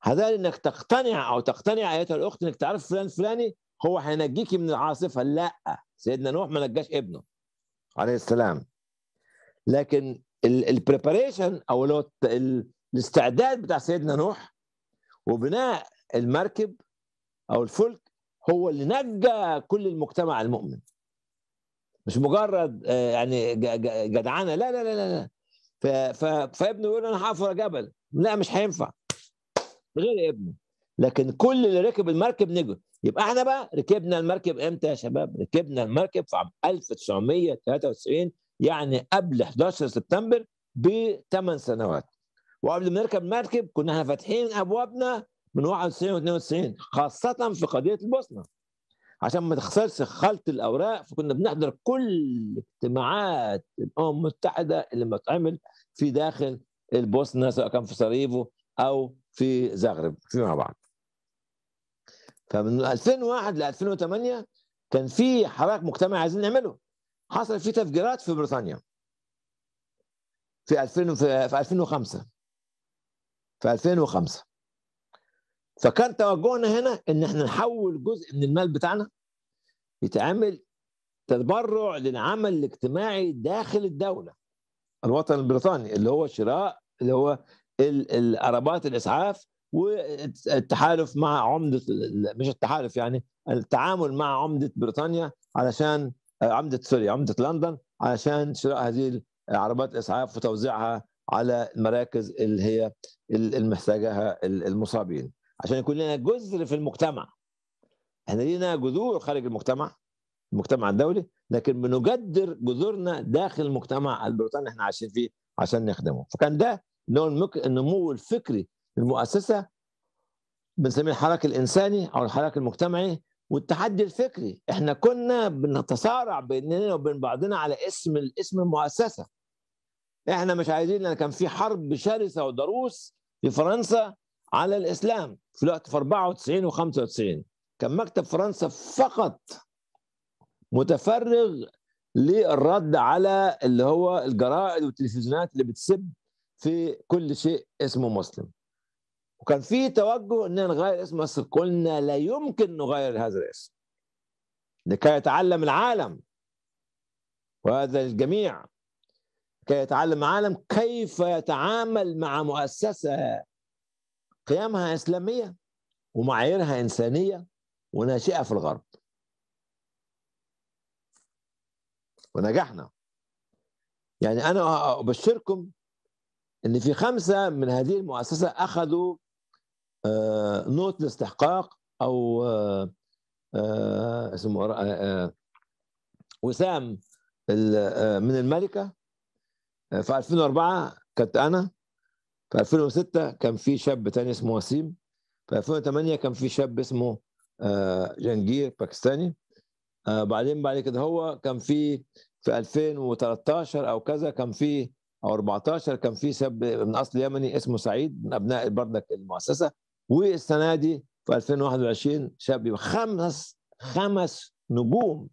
Speaker 2: حذاري انك تقتنع او تقتنع ايتها الاخت انك تعرف فلان فلاني هو هينجيك من العاصفه لا سيدنا نوح ما نجاش ابنه عليه السلام لكن البريباريشن او الاستعداد بتاع سيدنا نوح وبناء المركب او الفلك هو اللي نجى كل المجتمع المؤمن مش مجرد آه، يعني جدعنه لا لا لا لا فابنه يقول انا هحفر جبل لا مش هينفع غير ابنه لكن كل اللي ركب المركب نجوا يبقى احنا بقى ركبنا المركب امتى يا شباب؟ ركبنا المركب في عام 1993 يعني قبل 11 سبتمبر بثمان سنوات وقبل ما نركب المركب كنا احنا فاتحين ابوابنا من 91 و 92 خاصة في قضية البوسنة عشان ما تخسرش خلط الأوراق فكنا بنحضر كل اجتماعات الأمم المتحدة اللي بتتعمل في داخل البوسنة سواء كان في سراييفو أو في زغرب فيما بعد فمن 2001 ل 2008 كان في حراك مجتمعي عايزين نعمله حصل في تفجيرات في بريطانيا في 2000 في 2005 في 2005 فكان توجهنا هنا ان احنا نحول جزء من المال بتاعنا يتعمل تبرع للعمل الاجتماعي داخل الدوله الوطن البريطاني اللي هو شراء اللي هو العربات الاسعاف والتحالف مع عمده مش التحالف يعني التعامل مع عمده بريطانيا علشان عمده سوريا عمده لندن علشان شراء هذه العربات الاسعاف وتوزيعها على المراكز اللي هي اللي المصابين عشان يكون لنا جزر في المجتمع احنا لينا جذور خارج المجتمع المجتمع الدولي لكن بنجدر جذورنا داخل المجتمع البريطاني اللي احنا عايشين فيه عشان نخدمه فكان ده نوع النمو الفكري للمؤسسه بنسميه الحراك الانساني او الحراك المجتمعي والتحدي الفكري احنا كنا بنتصارع بيننا وبين بعضنا على اسم اسم المؤسسه احنا مش عايزين لان كان في حرب شرسه ودروس في فرنسا على الاسلام في الوقت في 94 و95 كان مكتب فرنسا فقط متفرغ للرد على اللي هو الجرائد والتلفزيونات اللي بتسب في كل شيء اسمه مسلم وكان في توجه ان نغير اسم مصر قلنا لا يمكن نغير هذا الاسم لكي يتعلم العالم وهذا الجميع كي يتعلم العالم كيف يتعامل مع مؤسسه قيمها إسلامية ومعاييرها إنسانية وناشئة في الغرب ونجحنا يعني أنا أبشركم ان في خمسه من هذه المؤسسه اخذوا آه، نوت الاستحقاق او آه، آه، اسمه وسام من الملكه في 2004 كنت انا في 2006 كان في شاب تاني اسمه وسيم في 2008 كان في شاب اسمه آه، جنجير باكستاني آه، بعدين بعد كده هو كان في في 2013 او كذا كان في او 14 كان في شاب من اصل يمني اسمه سعيد من ابناء بردك المؤسسه والسنه دي في 2021 شاب خمس خمس نجوم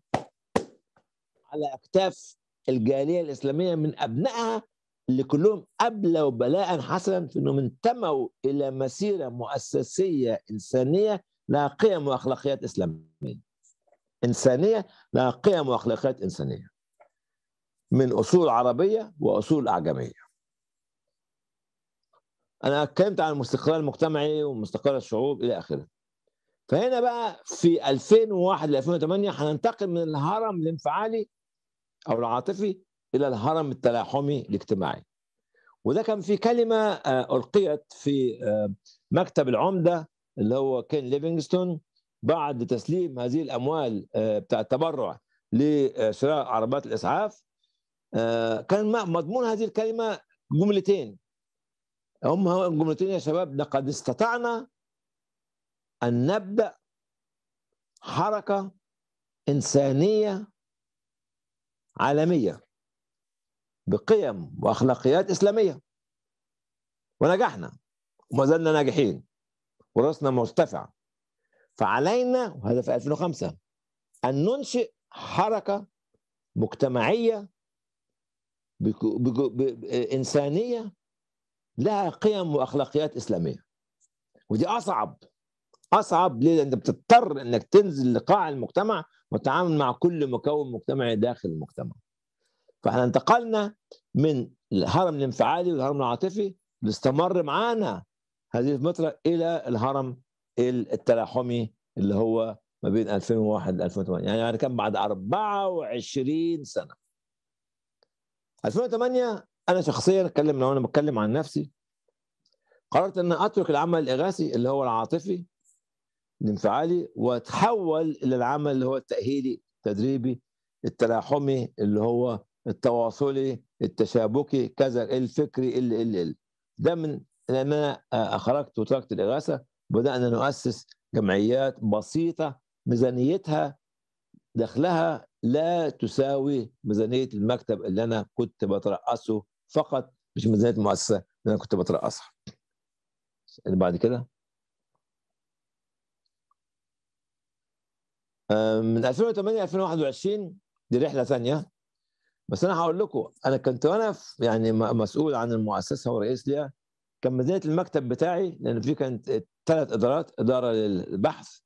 Speaker 2: على اكتاف الجاليه الاسلاميه من ابنائها اللي كلهم أبلوا بلاء حسنا في أنهم انتموا إلى مسيرة مؤسسية إنسانية لها قيم وأخلاقيات إسلامية إنسانية لها قيم وأخلاقيات إنسانية من أصول عربية وأصول أعجمية أنا اتكلمت عن الاستقرار المجتمعي واستقرار الشعوب إلى آخره فهنا بقى في 2001 ل 2008 هننتقل من الهرم الانفعالي أو العاطفي الى الهرم التلاحمي الاجتماعي وده كان في كلمه آه، القيت في آه، مكتب العمده اللي هو كين ليفينغستون بعد تسليم هذه الاموال آه، بتاع التبرع لشراء عربات الاسعاف كان مضمون هذه الكلمه جملتين هم الجملتين يا شباب لقد استطعنا ان نبدا حركه انسانيه عالميه بقيم واخلاقيات اسلاميه ونجحنا وما زلنا ناجحين ورأسنا مرتفع فعلينا وهذا في 2005 أن ننشئ حركة مجتمعية بكو بكو إنسانية لها قيم وأخلاقيات إسلامية ودي أصعب أصعب ليه؟ لأنك بتضطر أنك تنزل لقاع المجتمع وتتعامل مع كل مكون مجتمعي داخل المجتمع فاحنا انتقلنا من الهرم الانفعالي والهرم العاطفي اللي استمر معانا هذه الفتره الى الهرم التلاحمي اللي هو ما بين 2001 ل 2008 يعني كان بعد 24 سنه 2008 انا شخصيا اتكلم لو انا بتكلم عن نفسي قررت ان اترك العمل الاغاثي اللي هو العاطفي الانفعالي واتحول الى العمل اللي هو التاهيلي التدريبي التلاحمي اللي هو التواصلي التشابكي كذا الفكري ال ال ال ده من لما اخرجت وتركت الاغاثه بدانا نؤسس جمعيات بسيطه ميزانيتها دخلها لا تساوي ميزانيه المكتب اللي انا كنت بترأسه فقط مش ميزانيه المؤسسه اللي انا كنت بترأسها. اللي يعني بعد كده آه، من 2008 ل 2021 دي رحله ثانيه بس انا هقول لكم انا كنت وانا يعني مسؤول عن المؤسسه ورئيس ليها كان مدينه المكتب بتاعي لان في كانت ثلاث ادارات اداره للبحث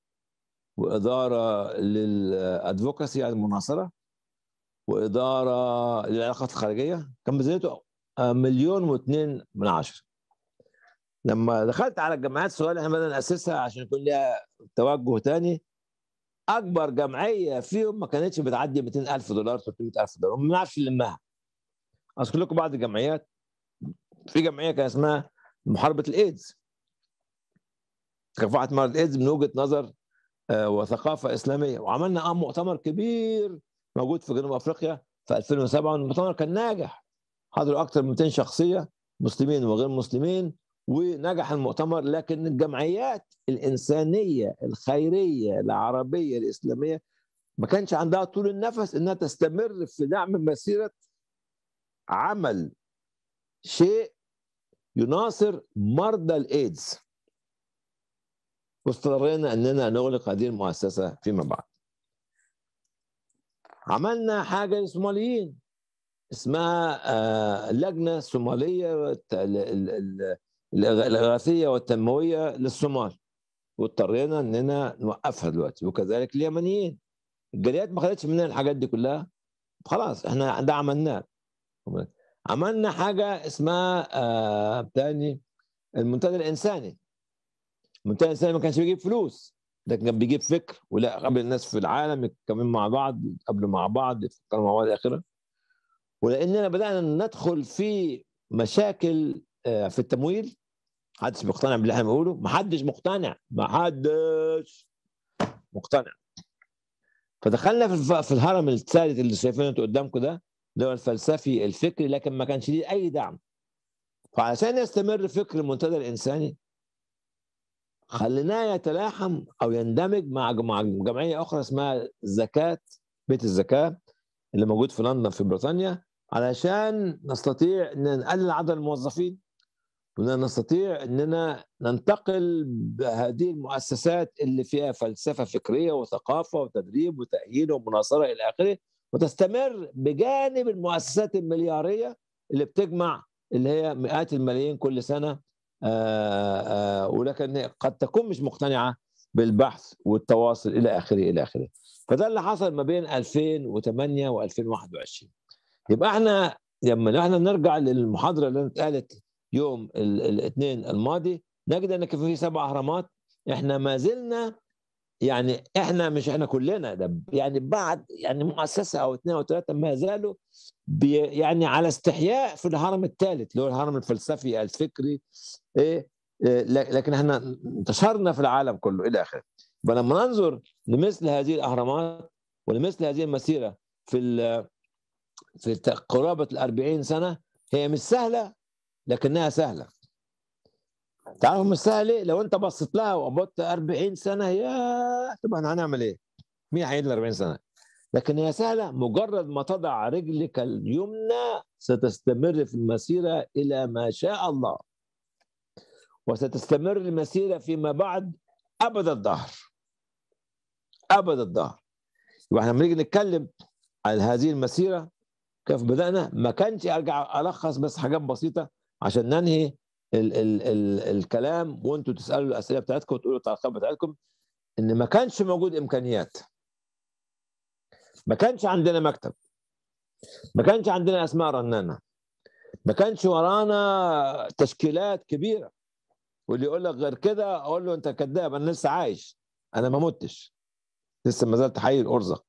Speaker 2: واداره للادفوكاسي يعني المناصره واداره للعلاقات الخارجيه كان ميزانيته مليون واثنين من عشرة لما دخلت على الجامعات السؤال احنا بدنا ناسسها عشان يكون لها توجه تاني اكبر جمعيه فيهم ما كانتش بتعدي 200000 دولار 300000 دولار ما بنعرفش نلمها اذكر لكم بعض الجمعيات في جمعيه كان اسمها محاربه الايدز كفاحه مرض الايدز من وجهه نظر آه، وثقافه اسلاميه وعملنا مؤتمر كبير موجود في جنوب افريقيا في 2007 المؤتمر كان ناجح حضروا اكثر من 200 شخصيه مسلمين وغير مسلمين ونجح المؤتمر لكن الجمعيات الإنسانية الخيرية العربية الإسلامية ما كانش عندها طول النفس إنها تستمر في دعم مسيرة عمل شيء يناصر مرضى الإيدز واضطرينا أننا نغلق هذه المؤسسة فيما بعد عملنا حاجة للصوماليين اسمها آه، لجنة صومالية الاغاثيه والتنمويه للصومال واضطرينا اننا نوقفها دلوقتي وكذلك اليمنيين الجاليات ما خدتش مننا الحاجات دي كلها خلاص احنا ده عملناه عملنا حاجه اسمها آه المنتدى الانساني المنتدى الانساني ما كانش بيجيب فلوس ده كان بيجيب فكر ولا قبل الناس في العالم يتكلموا مع بعض قبل مع بعض يفكروا مع بعض اخره ولاننا بدانا ندخل في مشاكل آه، في التمويل محدش مقتنع باللي احنا بنقوله محدش مقتنع محدش مقتنع فدخلنا في, في الهرم الثالث اللي شايفينه انتوا قدامكم ده اللي هو الفلسفي الفكري لكن ما كانش ليه اي دعم فعشان يستمر فكر المنتدى الانساني خليناه يتلاحم او يندمج مع جمعيه اخرى اسمها زكاه بيت الزكاه اللي موجود في لندن في بريطانيا علشان نستطيع ان نقلل عدد الموظفين ونستطيع اننا ننتقل بهذه المؤسسات اللي فيها فلسفه فكريه وثقافه وتدريب وتاهيل ومناصره الى اخره وتستمر بجانب المؤسسات الملياريه اللي بتجمع اللي هي مئات الملايين كل سنه آه، آه، ولكن قد تكون مش مقتنعه بالبحث والتواصل الى اخره الى اخره فده اللي حصل ما بين 2008 و2021 يبقى احنا لما احنا نرجع للمحاضره اللي اتقالت يوم الاثنين الماضي نجد ان في سبع اهرامات احنا ما زلنا يعني احنا مش احنا كلنا ده يعني بعد يعني مؤسسه او اثنين او ثلاثه ما زالوا يعني على استحياء في الهرم الثالث اللي هو الهرم الفلسفي الفكري ايه, إيه لكن احنا انتشرنا في العالم كله الى اخره فلما ننظر لمثل هذه الاهرامات ولمثل هذه المسيره في في قرابه ال 40 سنه هي مش سهله لكنها سهله تعرف مش سهله لو انت بصيت لها وقبضت 40 سنه يا احنا هنعمل ايه؟ مين هيعيد 40 سنه؟ لكن هي سهله مجرد ما تضع رجلك اليمنى ستستمر في المسيره الى ما شاء الله وستستمر المسيره فيما بعد ابد الدهر ابد الدهر يبقى احنا لما نيجي نتكلم عن هذه المسيره كيف بدانا ما كانش ارجع الخص بس حاجات بسيطه عشان ننهي ال ال ال الكلام وانتوا تسالوا الاسئله بتاعتكم وتقولوا التعليقات بتاعتكم ان ما كانش موجود امكانيات ما كانش عندنا مكتب ما كانش عندنا اسماء رنانه ما كانش ورانا تشكيلات كبيره واللي يقول لك غير كده اقول له انت كذاب انا لسه عايش انا ما متش لسه ما زلت حي الارزق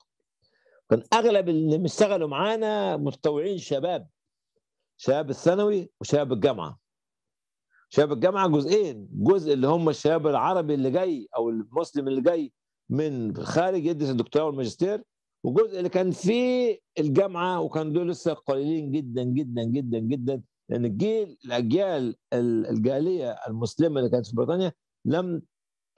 Speaker 2: كان اغلب اللي اشتغلوا معانا متطوعين شباب شباب الثانوي وشباب الجامعه شباب الجامعه جزئين جزء اللي هم الشباب العربي اللي جاي او المسلم اللي جاي من خارج يدرس الدكتوراه والماجستير وجزء اللي كان في الجامعه وكان دول لسه قليلين جدا جدا جدا جدا لان الجيل الاجيال الجاليه المسلمه اللي كانت في بريطانيا لم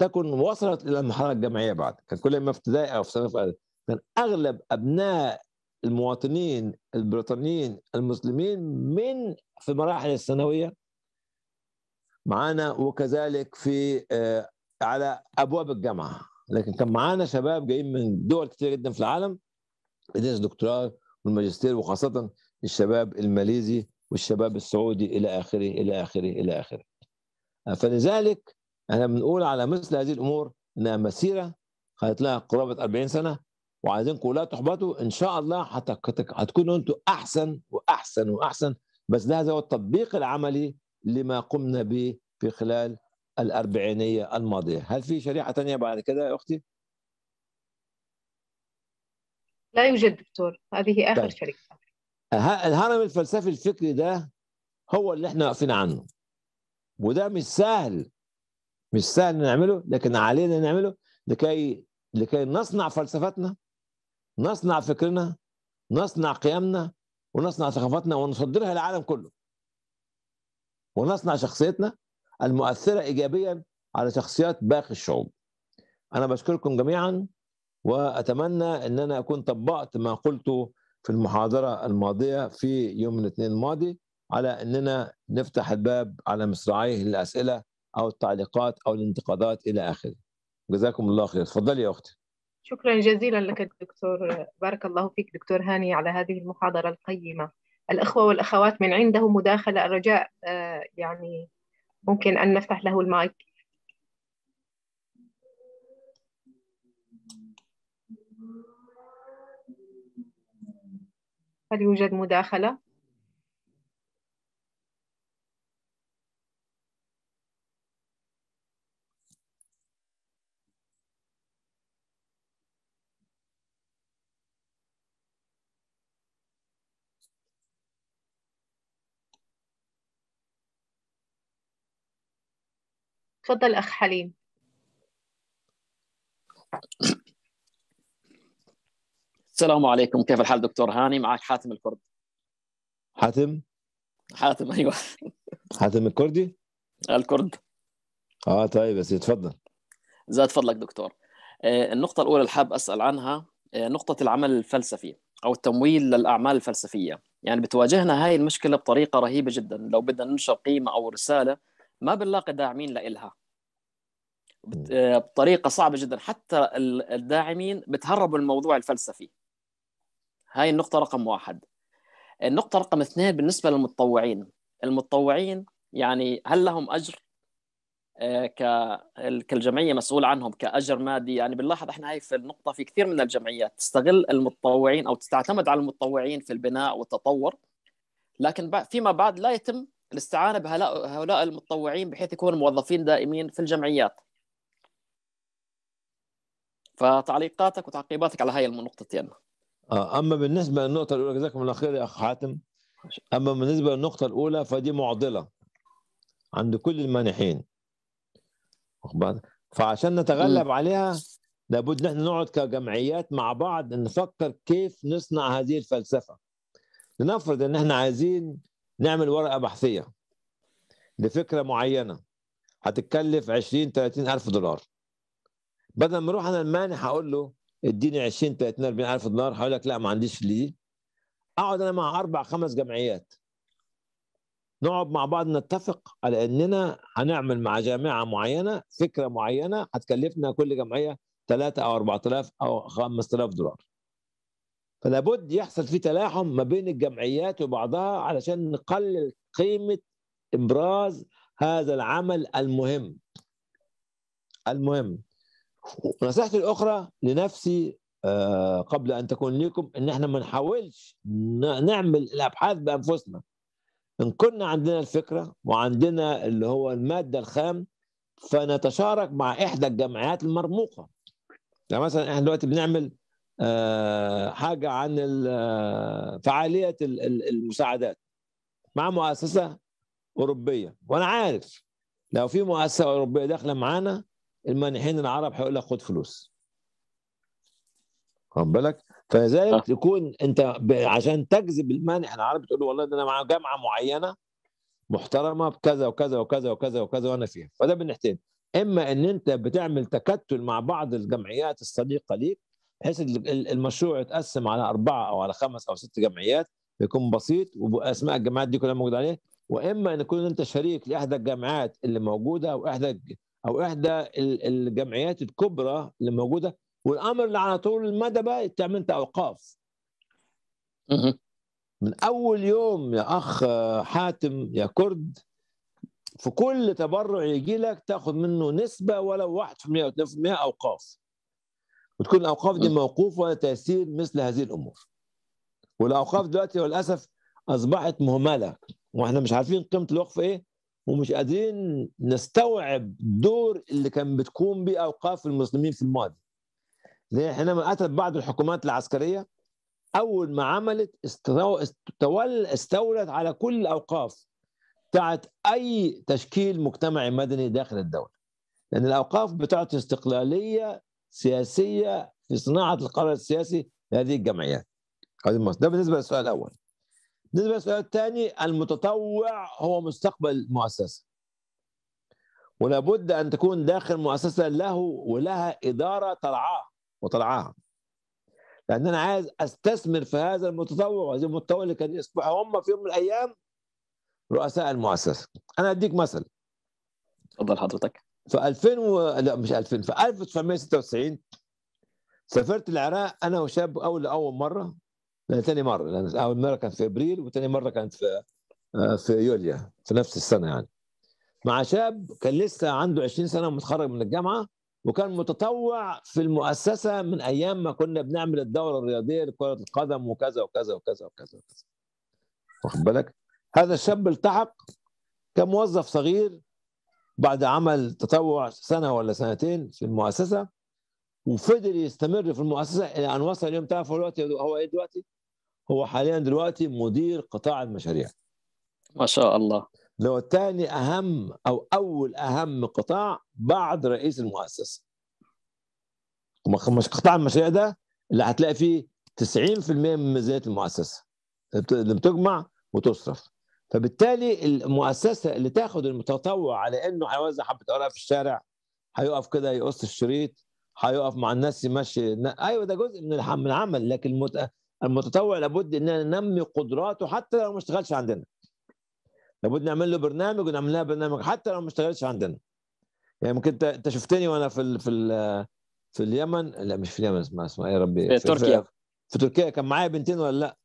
Speaker 2: تكن وصلت الى المرحله الجامعيه بعد كان كل ما في ابتدائي او في ثانوي كان اغلب ابناء المواطنين البريطانيين المسلمين من في مراحل الثانويه معانا وكذلك في آه، على ابواب الجامعه لكن كان معانا شباب جايين من دول كتير جدا في العالم بدرس دكتوراه والماجستير وخاصه الشباب الماليزي والشباب السعودي الى اخره الى اخره الى اخره. آه، فلذلك احنا بنقول على مثل هذه الامور انها مسيره خلت لها قرابه 40 سنه وعايزينكم لا تحبطوا ان شاء الله هتكونوا انتم احسن واحسن واحسن بس ده هذا هو التطبيق العملي لما قمنا به في خلال الأربعينية الماضية هل في شريحة ثانيه بعد كده يا أختي؟
Speaker 1: لا يوجد دكتور هذه آخر طيب. شريحة
Speaker 2: الهرم الفلسفي الفكري ده هو اللي احنا واقفين عنه وده مش سهل مش سهل نعمله لكن علينا نعمله لكي لكي نصنع فلسفتنا نصنع فكرنا نصنع قيمنا ونصنع ثقافتنا ونصدرها للعالم كله ونصنع شخصيتنا المؤثرة إيجابيا على شخصيات باقي الشعوب أنا بشكركم جميعا وأتمنى أن أنا أكون طبقت ما قلته في المحاضرة الماضية في يوم الاثنين الماضي على أننا نفتح الباب على مصراعيه للأسئلة أو التعليقات أو الانتقادات إلى آخره جزاكم الله خير تفضلي يا أختي
Speaker 1: شكرا جزيلا لك دكتور بارك الله فيك دكتور هاني على هذه المحاضرة القيمة الأخوة والأخوات من عنده مداخلة الرجاء آه، يعني ممكن أن نفتح له المايك هل يوجد مداخلة؟ تفضل أخ حليم
Speaker 4: السلام عليكم كيف الحال دكتور هاني معك حاتم الكرد حاتم حاتم ايوه
Speaker 2: حاتم الكردي الكرد اه طيب بس تفضل
Speaker 4: زاد فضلك دكتور آه، النقطة الأولى اللي حاب أسأل عنها آه، نقطة العمل الفلسفي أو التمويل للأعمال الفلسفية يعني بتواجهنا هاي المشكلة بطريقة رهيبة جدا لو بدنا ننشر قيمة أو رسالة ما بنلاقي داعمين لإلها آه، بطريقه صعبه جدا حتى الداعمين بتهربوا الموضوع الفلسفي هاي النقطه رقم واحد النقطه رقم اثنين بالنسبه للمتطوعين المتطوعين يعني هل لهم اجر آه، كالجمعيه مسؤول عنهم كاجر مادي يعني بنلاحظ احنا هاي في النقطه في كثير من الجمعيات تستغل المتطوعين او تعتمد على المتطوعين في البناء والتطور لكن فيما بعد لا يتم الاستعانه بهؤلاء المتطوعين بحيث يكونوا موظفين دائمين في الجمعيات فتعليقاتك وتعقيباتك على هاي
Speaker 2: النقطتين آه اما بالنسبه للنقطه الاولى جزاكم الله خير يا اخ حاتم اما بالنسبه للنقطه الاولى فدي معضله عند كل المانحين فعشان نتغلب م. عليها لابد نحن نقعد كجمعيات مع بعض نفكر كيف نصنع هذه الفلسفه لنفرض ان احنا عايزين نعمل ورقه بحثيه لفكره معينه هتتكلف 20 30 الف دولار بدل ما اروح انا المانح اقول له اديني 20 30 40 الف دينار هيقول لك لا ما عنديش في دي اقعد انا مع اربع خمس جمعيات نقعد مع بعض نتفق على اننا هنعمل مع جامعه معينه فكره معينه هتكلفنا كل جمعيه 3 او 4000 او 5000 دولار فلا بد يحصل في تلاحم ما بين الجمعيات وبعضها علشان نقلل قيمه ابراز هذا العمل المهم المهم ونصيحتي الاخرى لنفسي آه، قبل ان تكون ليكم ان احنا ما نحاولش نعمل الابحاث بانفسنا ان كنا عندنا الفكره وعندنا اللي هو الماده الخام فنتشارك مع احدى الجمعيات المرموقه يعني مثلا احنا دلوقتي بنعمل آه، حاجه عن آه، فعاليه المساعدات مع مؤسسه اوروبيه وانا عارف لو في مؤسسه اوروبيه داخله معانا المانحين العرب هيقول لك خد فلوس واخد بالك فلذلك تكون انت عشان تجذب المانح العربي تقول له والله ده انا مع جامعه معينه محترمه بكذا وكذا وكذا وكذا وكذا وانا فيها فده بنحتاج اما ان انت بتعمل تكتل مع بعض الجمعيات الصديقه ليك بحيث المشروع يتقسم على اربعه او على خمس او ست جمعيات يكون بسيط واسماء الجامعات دي كلها موجوده عليه واما ان يكون انت شريك لاحدى الجامعات اللي موجوده واحدى او احدى الجمعيات الكبرى اللي موجوده والامر اللي على طول المدى بقى تعمل انت اوقاف من اول يوم يا اخ حاتم يا كرد في كل تبرع يجي لك تاخد منه نسبه ولو 1% او 2% اوقاف وتكون الاوقاف دي موقوفه تاثير مثل هذه الامور والاوقاف دلوقتي للاسف اصبحت مهمله واحنا مش عارفين قيمه الوقف ايه ومش قادرين نستوعب الدور اللي كان بتقوم به اوقاف المسلمين في الماضي زي حينما اتت بعض الحكومات العسكريه اول ما عملت استولت على كل الاوقاف بتاعت اي تشكيل مجتمعي مدني داخل الدوله لان الاوقاف بتعطي استقلاليه سياسيه في صناعه القرار السياسي لهذه الجمعيات ده بالنسبه للسؤال الاول بالنسبه للسؤال الثاني المتطوع هو مستقبل المؤسسه ولابد ان تكون داخل مؤسسه له ولها اداره ترعاه وترعاها لان انا عايز استثمر في هذا المتطوع وهذه المتطوع اللي كان يصبح هم في يوم من الايام رؤساء المؤسسه انا اديك مثل تفضل حضرتك في 2000 و... لا مش 2000 في 1996 سافرت العراق انا وشاب اول لاول مره ثاني مره لان اول مره كانت في ابريل وثاني مره كانت في آه، في يوليا في نفس السنه يعني مع شاب كان لسه عنده 20 سنه ومتخرج من الجامعه وكان متطوع في المؤسسه من ايام ما كنا بنعمل الدوره الرياضيه لكره القدم وكذا وكذا وكذا وكذا وكذا واخد بالك هذا الشاب التحق كموظف صغير بعد عمل تطوع سنه ولا سنتين في المؤسسه وفضل يستمر في المؤسسه الى ان وصل اليوم تعرف دلوقتي هو ايه دلوقتي؟ هو حاليا دلوقتي مدير قطاع المشاريع ما شاء الله لو ثاني اهم او اول اهم قطاع بعد رئيس المؤسسه مش قطاع المشاريع ده اللي هتلاقي فيه 90% من ميزانيه المؤسسه اللي بتجمع وتصرف فبالتالي المؤسسه اللي تاخد المتطوع على انه هيوزع حبه ورقه في الشارع هيقف كده يقص الشريط هيقف مع الناس يمشي ايوه ده جزء من العمل لكن المت... المتطوع لابد ان ننمي قدراته حتى لو ما اشتغلش عندنا لابد نعمل له برنامج ونعمل له برنامج حتى لو ما اشتغلش عندنا يعني ممكن انت شفتني وانا في الـ في الـ في اليمن لا مش في اليمن اسمها اسمها ايه يا ربي في, في تركيا في, تركيا كان معايا بنتين ولا لا؟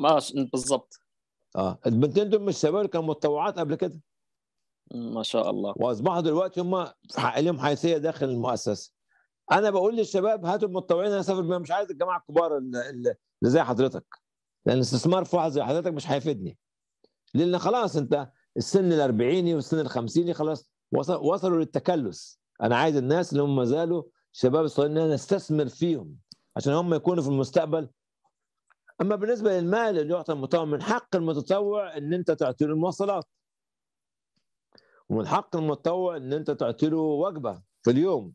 Speaker 2: ما بالظبط اه البنتين دول مش سواري كانوا متطوعات قبل كده ما شاء الله واصبحوا دلوقتي هم لهم حيثيه داخل المؤسسه انا بقول للشباب هاتوا المتطوعين انا اسافر بيها مش عايز الجماعه الكبار اللي زي حضرتك لان الاستثمار في واحد زي حضرتك مش هيفيدني لان خلاص انت السن الاربعيني والسن الخمسيني خلاص وصلوا للتكلس انا عايز الناس اللي هم ما زالوا شباب الصغيرين ان انا استثمر فيهم عشان هم يكونوا في المستقبل اما بالنسبه للمال اللي يعطى المتطوع من حق المتطوع ان انت تعطي له المواصلات ومن حق المتطوع ان انت تعطي له وجبه في اليوم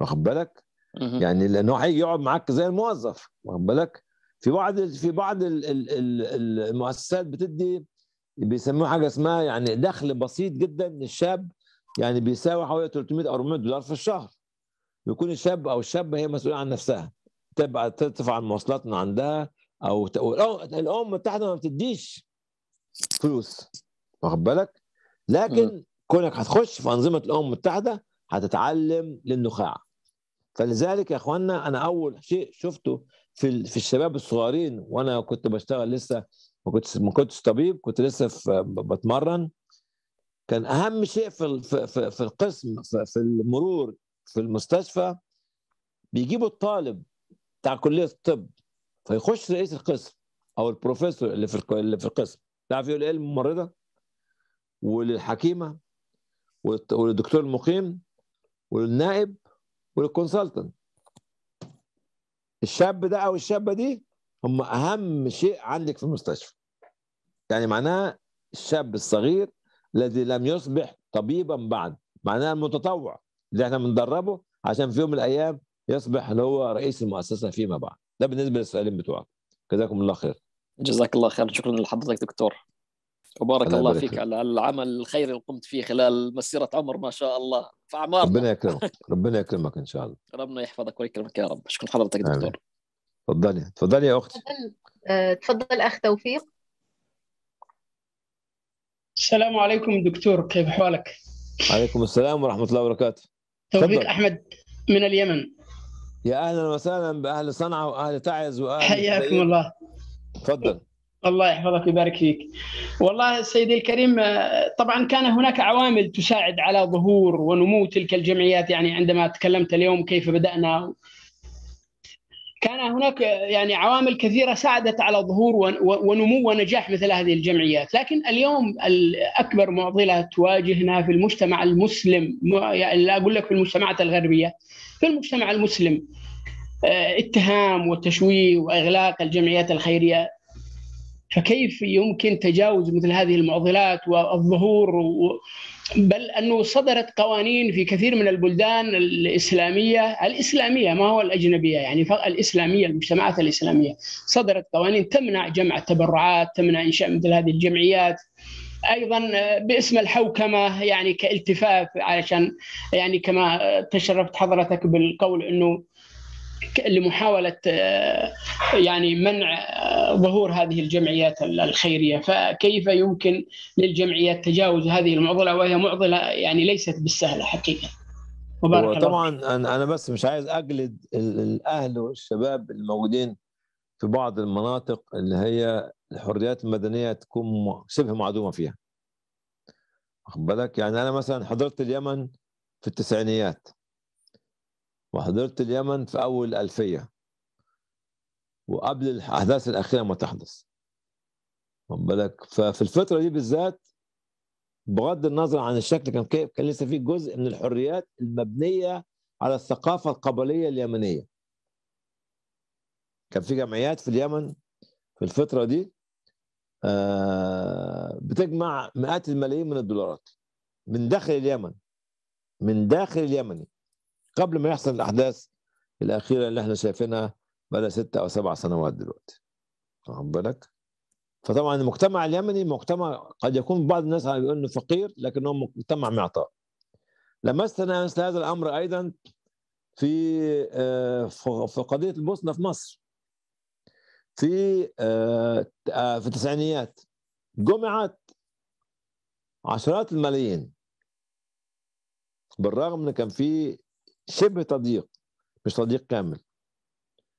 Speaker 2: واخد بالك؟ يعني لانه هيقعد معاك زي الموظف واخد بالك؟ في بعض في بعض المؤسسات بتدي بيسموه حاجه اسمها يعني دخل بسيط جدا للشاب يعني بيساوي حوالي 300 او 400 دولار في الشهر بيكون الشاب او الشابه هي مسؤوله عن نفسها تبقى تدفع المواصلات من عندها او الام بتاعتها ما بتديش فلوس واخد بالك لكن كونك هتخش في انظمه الامم المتحده هتتعلم للنخاع فلذلك يا اخوانا انا اول شيء شفته في في الشباب الصغيرين وانا كنت بشتغل لسه ما كنتش ما كنتش طبيب كنت لسه بتمرن كان اهم شيء في في في القسم في المرور في المستشفى بيجيبوا الطالب بتاع كليه الطب فيخش رئيس القسم او البروفيسور اللي في اللي في القسم تعرف يقول ايه الممرضه وللحكيمه وللدكتور المقيم وللنائب والكونسلتنت الشاب ده او الشابه دي هم اهم شيء عندك في المستشفى يعني معناها الشاب الصغير الذي لم يصبح طبيبا بعد معناها المتطوع اللي احنا بندربه عشان في يوم من الايام يصبح اللي هو رئيس المؤسسه فيما بعد ده بالنسبه للسؤالين بتوعك جزاكم الله خير جزاك الله خير شكرا لحضرتك دكتور وبارك الله فيك
Speaker 4: على العمل الخيري اللي قمت فيه خلال مسيره عمر ما شاء الله
Speaker 2: في اعمار ربنا يكرمك ربنا يكرمك ان شاء الله ربنا يحفظك ويكرمك يا رب شكرا حضرتك دكتور تفضلي تفضلي يا اختي
Speaker 1: آه، تفضل اخ توفيق السلام عليكم دكتور كيف حالك؟
Speaker 2: عليكم السلام ورحمه الله وبركاته توفيق تفضل.
Speaker 5: احمد من اليمن
Speaker 2: يا اهلا وسهلا باهل صنعاء واهل تعز واهل حياكم الله تفضل الله يحفظك ويبارك فيك.
Speaker 5: والله سيدي الكريم آه، طبعا كان هناك عوامل تساعد على ظهور ونمو تلك الجمعيات يعني عندما تكلمت اليوم كيف بدأنا كان هناك آه، يعني عوامل كثيره ساعدت على ظهور ونمو ونجاح مثل هذه الجمعيات، لكن اليوم اكبر معضله تواجهنا في المجتمع المسلم يعني لا اقول لك في المجتمعات الغربيه، في المجتمع المسلم آه، اتهام وتشويه واغلاق الجمعيات الخيريه فكيف يمكن تجاوز مثل هذه المعضلات والظهور و... بل انه صدرت قوانين في كثير من البلدان الاسلاميه الاسلاميه ما هو الاجنبيه يعني الاسلاميه المجتمعات الاسلاميه صدرت قوانين تمنع جمع التبرعات تمنع انشاء مثل هذه الجمعيات ايضا آه، باسم الحوكمه يعني كالتفاف علشان يعني كما تشرفت حضرتك بالقول انه لمحاوله آه، يعني منع آه، ظهور هذه الجمعيات الخيريه فكيف يمكن للجمعيات تجاوز هذه المعضله وهي معضله يعني ليست بالسهله حقيقه
Speaker 2: وبارك طبعا انا بس مش عايز اجلد الاهل والشباب الموجودين في بعض المناطق اللي هي الحريات المدنيه تكون شبه معدومه فيها واخد بالك يعني انا مثلا حضرت اليمن في التسعينيات وحضرت اليمن في أول ألفية وقبل الأحداث الأخيرة ما تحدث واخد بالك ففي الفترة دي بالذات بغض النظر عن الشكل كان كيف كان لسه في جزء من الحريات المبنية على الثقافة القبلية اليمنية كان في جمعيات في اليمن في الفترة دي آه، بتجمع مئات الملايين من الدولارات من داخل اليمن من داخل اليمني قبل ما يحصل الاحداث الاخيره اللي احنا شايفينها بقى لها ست او سبع سنوات دلوقتي واخد بالك فطبعا المجتمع اليمني مجتمع قد يكون بعض الناس بيقول انه فقير لكنه مجتمع معطاء لمستنا مثل هذا الامر ايضا في آه، في قضيه البوسنه في مصر في آه، آه، في التسعينيات جمعت عشرات الملايين بالرغم ان كان في شبه تضييق مش تضييق كامل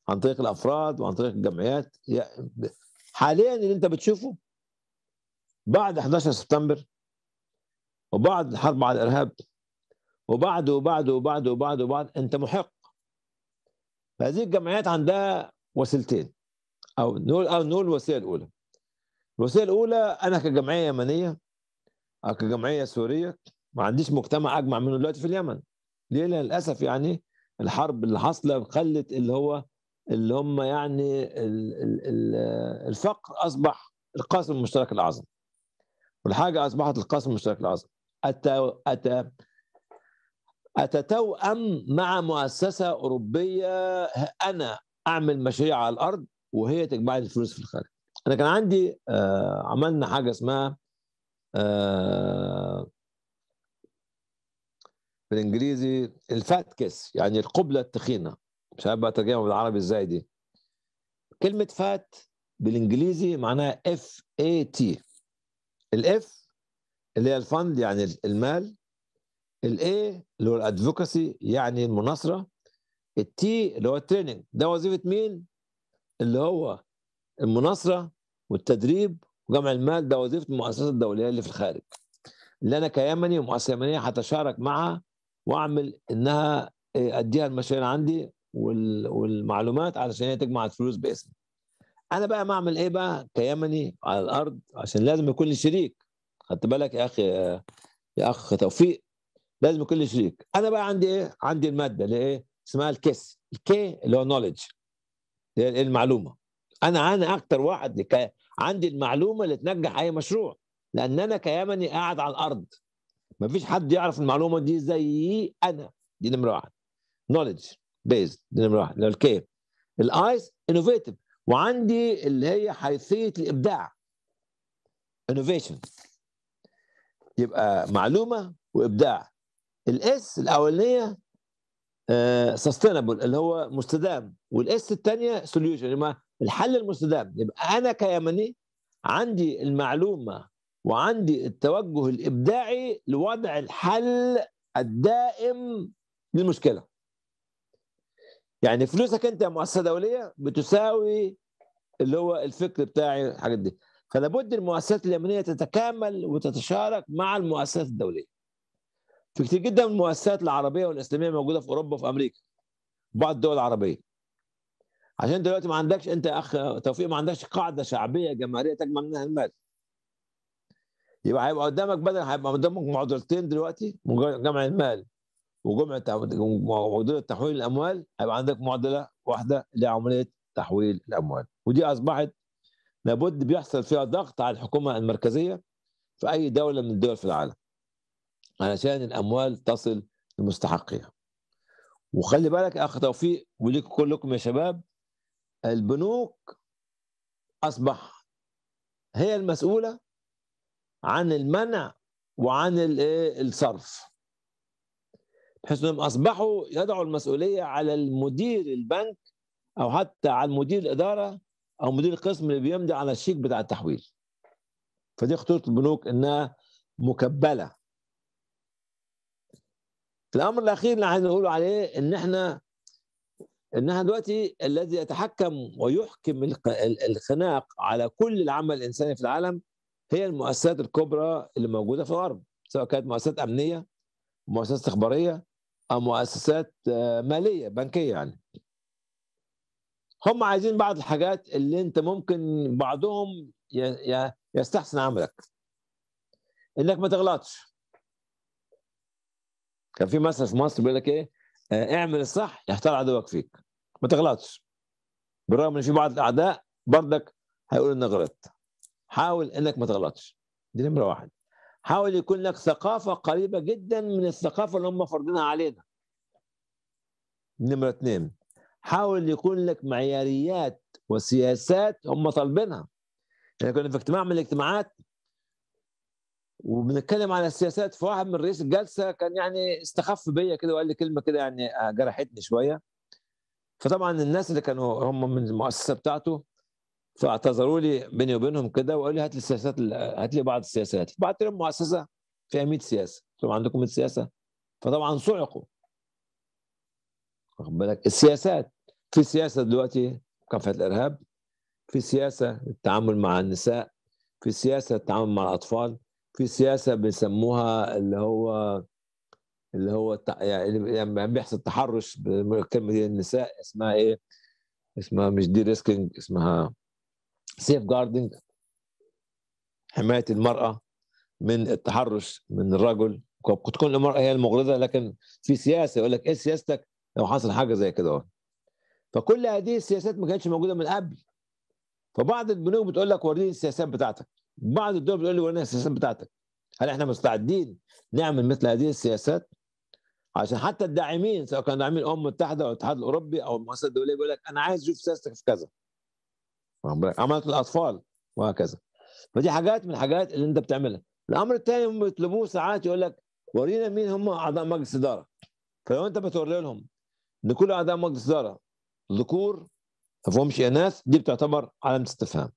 Speaker 2: عن طريق الافراد وعن طريق الجمعيات حاليا اللي انت بتشوفه بعد 11 سبتمبر وبعد الحرب على الارهاب وبعد وبعد وبعد وبعد وبعد انت محق هذه الجمعيات عندها وسيلتين او نقول او نقول الوسيله الاولى الوسيله الاولى انا كجمعيه يمنيه او كجمعيه سوريه ما عنديش مجتمع اجمع منه دلوقتي في اليمن ليه للاسف يعني الحرب اللي حاصله خلت اللي هو اللي هم يعني الفقر اصبح القاسم المشترك الاعظم والحاجه اصبحت القاسم المشترك الاعظم أتى أتى أتتوأم مع مؤسسة أوروبية أنا أعمل مشاريع على الأرض وهي تجمع لي الفلوس في الخارج أنا كان عندي آه، عملنا حاجة اسمها آه، بالانجليزي الفات كيس يعني القبله التخينه مش عارف بقى ترجمها بالعربي ازاي دي كلمه فات بالانجليزي معناها اف اي تي الاف اللي هي الفند يعني المال الاي اللي هو الادفوكسي يعني المناصره التي اللي هو التريننج ده وظيفه مين اللي هو المناصره والتدريب وجمع المال ده وظيفه المؤسسات الدوليه اللي في الخارج اللي انا كيمني ومؤسسه يمنيه هتشارك مع واعمل انها آه، اديها المشاريع عندي والمعلومات علشان هي تجمع الفلوس باسمي انا بقى ما اعمل ايه بقى كيمني على الارض عشان لازم يكون لي شريك خدت بالك يا اخي يا اخ توفيق لازم يكون لي شريك انا بقى عندي ايه عندي الماده اللي ايه اسمها الكيس الكي اللي هو نوليدج هي المعلومه انا انا اكتر واحد عندي المعلومه اللي تنجح اي مشروع لان انا كيمني قاعد على الارض ما فيش حد يعرف المعلومه دي زي انا دي نمره واحد نوليدج بيز دي نمره واحد اللي هو الكيف الايس انوفيتيف وعندي اللي هي حيثيه الابداع انوفيشن يبقى معلومه وابداع الاس الاولانيه سستينبل آه، اللي هو مستدام والاس الثانيه سوليوشن يعني الحل المستدام يبقى انا كيمني عندي المعلومه وعندي التوجه الابداعي لوضع الحل الدائم للمشكله يعني فلوسك انت يا مؤسسه دوليه بتساوي اللي هو الفكر بتاعي الحاجات دي فلا بد المؤسسات اليمنيه تتكامل وتتشارك مع المؤسسات الدوليه في كتير جدا من المؤسسات العربيه والاسلاميه موجوده في اوروبا وفي امريكا بعض الدول العربيه عشان دلوقتي ما عندكش انت اخ توفيق ما عندكش قاعده شعبيه جماهيريه تجمع منها المال يبقى هيبقى قدامك بدل هيبقى قدامك معضلتين دلوقتي جمع المال وجمع معضله تحويل الاموال هيبقى عندك معضله واحده لعمليه تحويل الاموال ودي اصبحت لابد بيحصل فيها ضغط على الحكومه المركزيه في اي دوله من الدول في العالم علشان الاموال تصل لمستحقيها وخلي بالك يا اخ توفيق وليك كلكم يا شباب البنوك اصبح هي المسؤوله عن المنع وعن إيه، الصرف بحيث انهم اصبحوا يضعوا المسؤوليه على المدير البنك او حتى على مدير الاداره او مدير القسم اللي بيمضي على الشيك بتاع التحويل فدي خطوره البنوك انها مكبله الامر الاخير اللي عايز نقوله عليه ان احنا ان احنا دلوقتي الذي يتحكم ويحكم الخناق على كل العمل الانساني في العالم هي المؤسسات الكبرى اللي موجوده في الغرب سواء كانت مؤسسات امنيه مؤسسات استخباريه او مؤسسات آه، ماليه بنكيه يعني هم عايزين بعض الحاجات اللي انت ممكن بعضهم يستحسن عملك انك ما تغلطش كان في مثل في مصر بيقول لك ايه آه، اعمل الصح يحتال عدوك فيك ما تغلطش بالرغم ان في بعض الاعداء برضك هيقول انك غلطت حاول انك ما تغلطش دي نمره واحد حاول يكون لك ثقافه قريبه جدا من الثقافه اللي هم فرضينها علينا نمره اثنين حاول يكون لك معياريات وسياسات هم طالبينها يعني كنا في اجتماع من الاجتماعات وبنتكلم على السياسات فواحد من رئيس الجلسه كان يعني استخف بيا كده وقال لي كلمه كده يعني جرحتني شويه فطبعا الناس اللي كانوا هم من المؤسسه بتاعته فاعتذروا لي بيني وبينهم كده وقالوا لي هات لي السياسات هات لي بعض السياسات بعت لهم مؤسسه فيها 100 سياسه طبعا عندكم 100 سياسه فطبعا صعقوا واخد بالك السياسات في سياسه دلوقتي مكافحه الارهاب في سياسه التعامل مع النساء في سياسه التعامل مع الاطفال في سياسه بيسموها اللي هو اللي هو يعني, يعني بيحصل تحرش بالكلمه دي النساء اسمها ايه؟ اسمها مش دي ريسكينج اسمها سيف جاردنج حمايه المراه من التحرش من الرجل تكون المراه هي المغرضه لكن في سياسه يقول لك ايه سياستك لو حصل حاجه زي كده فكل هذه السياسات ما كانتش موجوده من قبل فبعض البنوك بتقول لك وريني السياسات بتاعتك بعض الدول بتقول لي وريني السياسات بتاعتك هل احنا مستعدين نعمل مثل هذه السياسات عشان حتى الداعمين سواء كانوا داعمين الامم المتحده او الاتحاد الاوروبي او المؤسسه الدوليه بيقول لك انا عايز اشوف سياستك في كذا عملت الاطفال وهكذا فدي حاجات من الحاجات اللي انت بتعملها الامر الثاني هم بيطلبوه ساعات يقول لك ورينا مين هم اعضاء مجلس اداره فلو انت بتوري لهم ان كل اعضاء مجلس اداره ذكور ما فيهمش اناث دي بتعتبر علامه استفهام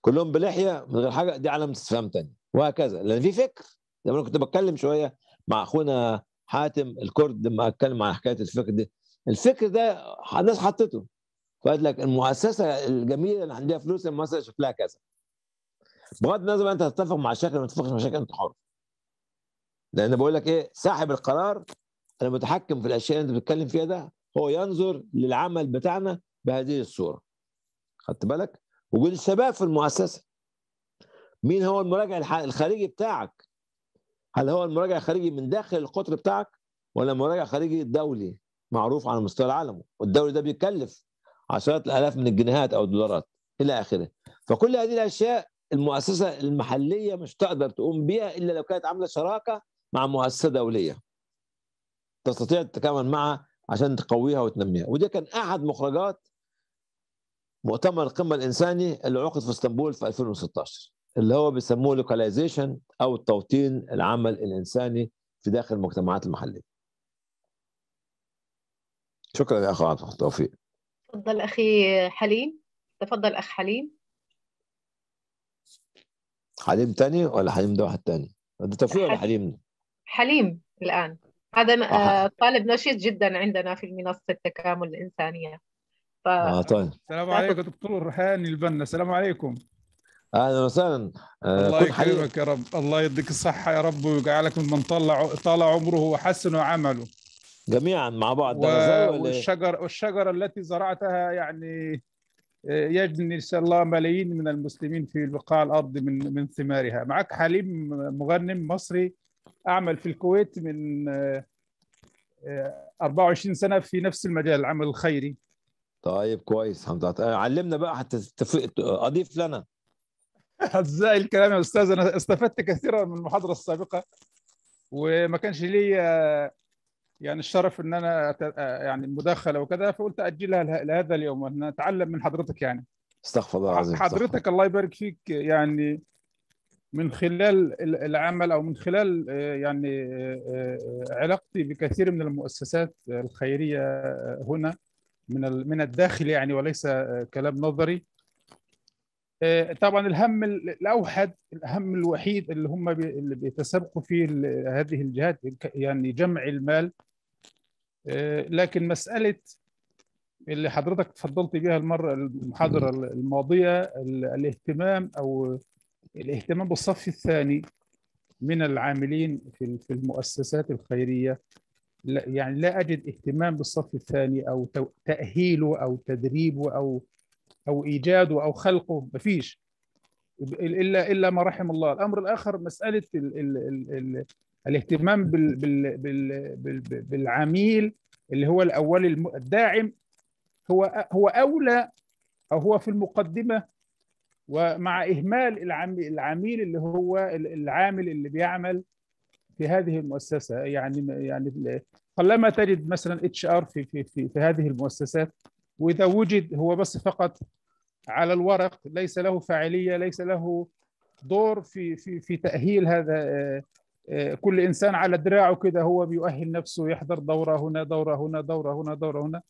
Speaker 2: كلهم بلحيه من غير حاجه دي علامه استفهام ثانيه وهكذا لان في فكر لما انا كنت بتكلم شويه مع اخونا حاتم الكرد لما اتكلم عن حكايه الفكر دي الفكر ده الناس حطته قالت لك المؤسسه الجميله اللي عندها فلوس المؤسسه شكلها كذا بغض النظر انت تتفق مع الشكل ما تتفقش مع الشكل انت حر لان بقول لك ايه صاحب القرار انا متحكم في الاشياء اللي انت بتتكلم فيها ده هو ينظر للعمل بتاعنا بهذه الصوره خدت بالك وجود الشباب في المؤسسه مين هو المراجع الخارجي بتاعك هل هو المراجع الخارجي من داخل القطر بتاعك ولا مراجع خارجي دولي معروف على مستوى العالم والدولي ده بيتكلف عشرات الالاف من الجنيهات او الدولارات الى اخره فكل هذه الاشياء المؤسسه المحليه مش تقدر تقوم بها الا لو كانت عامله شراكه مع مؤسسه دوليه تستطيع تتكامل معها عشان تقويها وتنميها وده كان احد مخرجات مؤتمر القمه الانساني اللي عقد في اسطنبول في 2016 اللي هو بيسموه لوكاليزيشن او توطين العمل الانساني في داخل المجتمعات المحليه شكرا يا اخ عاطف توفيق
Speaker 1: تفضل أخي حليم تفضل أخ حليم
Speaker 2: حليم تاني ولا حليم ده واحد تاني ده توفيق ولا حليم
Speaker 1: حليم الآن هذا آه، طالب نشيط جدا عندنا في منصة تكامل الإنسانية ف... آه
Speaker 2: طيب.
Speaker 3: السلام عليكم دكتور هاني البنا السلام عليكم اهلا وسهلا
Speaker 2: آه، الله يكرمك
Speaker 3: يا رب الله يديك الصحه يا رب ويجعلك من طلع طال عمره وحسن عمله جميعا مع بعض و... إيه؟ والشجر والشجره التي زرعتها يعني آه، يجني ان شاء الله ملايين من المسلمين في بقاع الارض من من ثمارها معك حليم مغنم مصري اعمل في الكويت من 24 آه، آه، سنه في نفس المجال العمل الخيري
Speaker 2: طيب كويس لله علمنا بقى حتى تف... اضيف لنا
Speaker 3: ازاي الكلام يا استاذ انا استفدت كثيرا من المحاضره السابقه وما كانش ليا يعني الشرف ان انا آه، يعني مداخله وكذا فقلت اجلها لهذا اليوم وان اتعلم من حضرتك يعني
Speaker 2: استغفر الله العظيم حضرتك
Speaker 3: الله يبارك فيك يعني من خلال العمل او من خلال آه، يعني آه، علاقتي بكثير من المؤسسات الخيريه هنا من من الداخل يعني وليس كلام نظري طبعا الهم الاوحد الهم الوحيد اللي هم اللي بيتسابقوا فيه هذه الجهات يعني جمع المال آه، لكن مساله اللي حضرتك تفضلت بها المره المحاضره الماضيه الاهتمام او الاهتمام بالصف الثاني من العاملين في في المؤسسات الخيريه لا يعني لا اجد اهتمام بالصف الثاني او تاهيله او تدريبه او او ايجاده او خلقه مفيش الا الا ما رحم الله الامر الاخر مساله الاهتمام بال بال بال بال بالعميل اللي هو الاول الداعم هو هو اولى او هو في المقدمه ومع اهمال العميل اللي هو العامل اللي بيعمل في هذه المؤسسه يعني يعني قلما تجد مثلا اتش ار في في في, في هذه المؤسسات واذا وجد هو بس فقط على الورق ليس له فاعليه ليس له دور في في في تاهيل هذا آه، آه، كل انسان على دراعه كده هو بيؤهل نفسه يحضر دوره هنا دوره هنا دوره هنا دوره هنا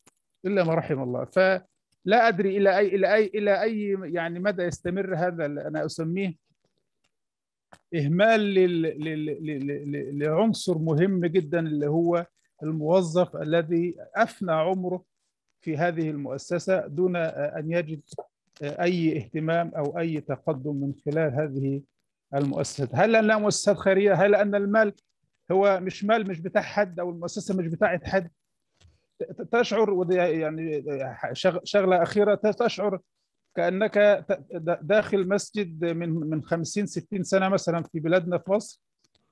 Speaker 3: الا ما رحم الله فلا ادري الى اي الى اي الى اي يعني مدى يستمر هذا انا اسميه اهمال لعنصر مهم جدا اللي هو الموظف الذي افنى عمره في هذه المؤسسه دون ان يجد اي اهتمام او اي تقدم من خلال هذه المؤسسات هل لأنها مؤسسات خيرية هل أن المال هو مش مال مش بتاع حد أو المؤسسة مش بتاعت حد تشعر ودي يعني شغلة أخيرة تشعر كأنك داخل مسجد من من 50 60 سنة مثلا في بلادنا في مصر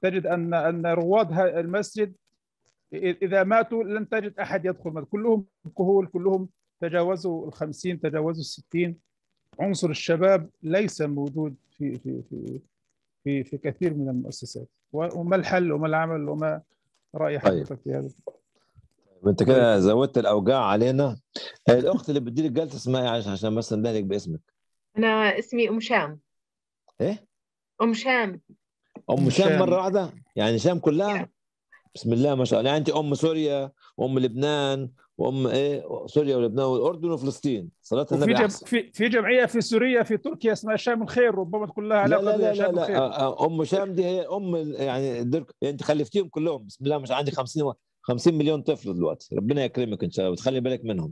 Speaker 3: تجد أن أن رواد المسجد إذا ماتوا لن تجد أحد يدخل كلهم كهول كلهم تجاوزوا ال 50 تجاوزوا ال 60 عنصر الشباب ليس موجود في في في في في كثير من المؤسسات وما الحل وما العمل وما راي طيب. حضرتك في هذا
Speaker 2: طيب، انت كده طيب. زودت الاوجاع علينا الاخت اللي بتدير الجلسه اسمها ايه عشان بس نبهلك باسمك
Speaker 1: انا اسمي ام شام ايه ام شام
Speaker 2: ام شام مره واحده يعني شام كلها بسم الله ما شاء الله يعني انت ام سوريا وام لبنان وام ايه سوريا ولبنان والاردن وفلسطين صلاه النبي جم...
Speaker 3: في في جمعيه في سوريا في تركيا اسمها شام الخير ربما تكون لها علاقه لا لا لا, لا, لا, لا. آه،
Speaker 2: آه، ام شام دي هي ام يعني الدرك يعني انت خلفتيهم كلهم بسم الله مش عندي 50 و... 50 مليون طفل دلوقتي ربنا يكرمك ان شاء الله وتخلي بالك منهم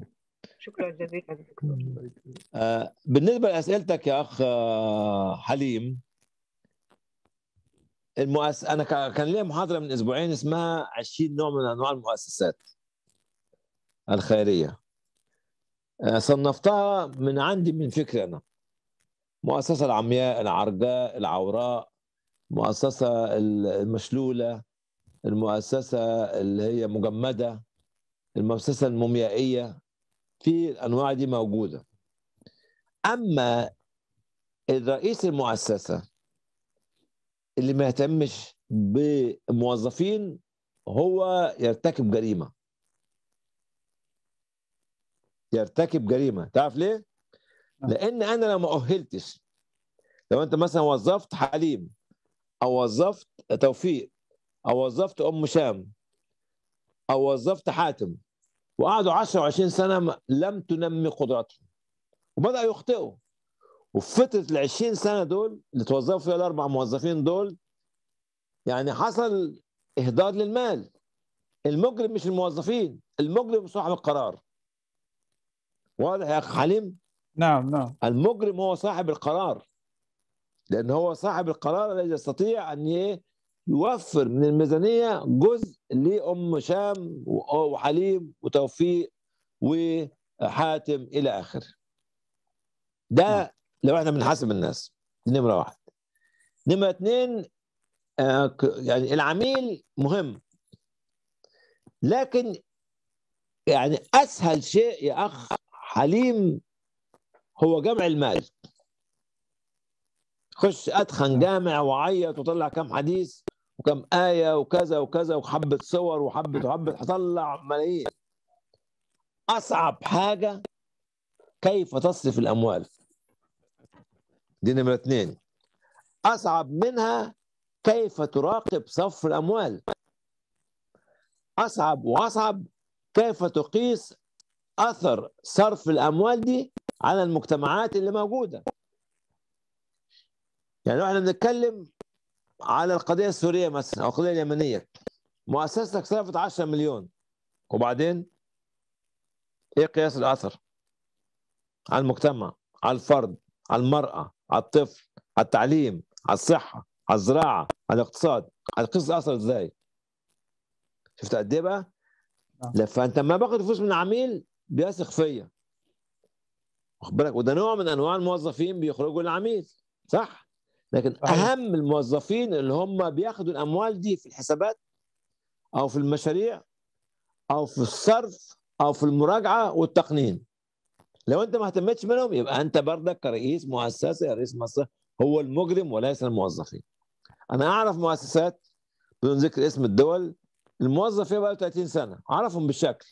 Speaker 1: شكرا جزيلا دكتور
Speaker 2: آه، بالنسبه لاسئلتك يا اخ حليم المؤس... انا كان لي محاضره من اسبوعين اسمها 20 نوع من انواع المؤسسات الخيرية آه، صنفتها من عندي من فكري أنا مؤسسة العمياء العرجاء العوراء المؤسسة المشلولة المؤسسة اللي هي مجمدة المؤسسة الموميائية في الأنواع دي موجودة أما الرئيس المؤسسة اللي ما يهتمش بموظفين هو يرتكب جريمة يرتكب جريمه تعرف ليه نعم. لان انا لو ما اهلتش لو انت مثلا وظفت حليم او وظفت توفيق او وظفت ام شام او وظفت حاتم وقعدوا 10 و20 سنه لم تنمي قدراتهم وبداوا يخطئوا وفي فتره ال 20 سنه دول اللي توظفوا فيها الاربع موظفين دول يعني حصل اهدار للمال المجرم مش الموظفين المجرم صاحب القرار واضح يا اخ حليم نعم نعم المجرم هو صاحب القرار لان هو صاحب القرار الذي يستطيع ان يوفر من الميزانيه جزء لام شام وحليم وتوفيق وحاتم الى اخره ده نعم. لو احنا بنحاسب الناس دي نمره واحد نمره اثنين آه، يعني العميل مهم لكن يعني اسهل شيء يا اخ حليم هو جمع المال خش اتخن نعم. جامع وعيط وطلع كم حديث وكم آية وكذا وكذا وحبة صور وحبة وحبة هطلع ملايين أصعب حاجة كيف تصرف الأموال دي نمرة اثنين أصعب منها كيف تراقب صف الأموال أصعب وأصعب كيف تقيس اثر صرف الاموال دي على المجتمعات اللي موجوده يعني احنا بنتكلم على القضيه السوريه مثلا او القضيه اليمنيه مؤسستك صرفت 10 مليون وبعدين ايه قياس الاثر على المجتمع على الفرد على المراه على الطفل على التعليم على الصحه على الزراعه على الاقتصاد على قياس الاثر ازاي شفت قد ايه بقى نعم. فانت لما باخد فلوس من عميل بيثق فيا واخد بالك وده نوع من انواع الموظفين بيخرجوا للعميل صح لكن صحيح. اهم الموظفين اللي هم بياخدوا الاموال دي في الحسابات او في المشاريع او في الصرف او في المراجعه والتقنين لو انت ما اهتمتش منهم يبقى انت بردك كرئيس مؤسسه يا رئيس مصر هو المجرم وليس الموظفين انا اعرف مؤسسات بدون ذكر اسم الدول الموظف فيها بقاله 30 سنه اعرفهم بالشكل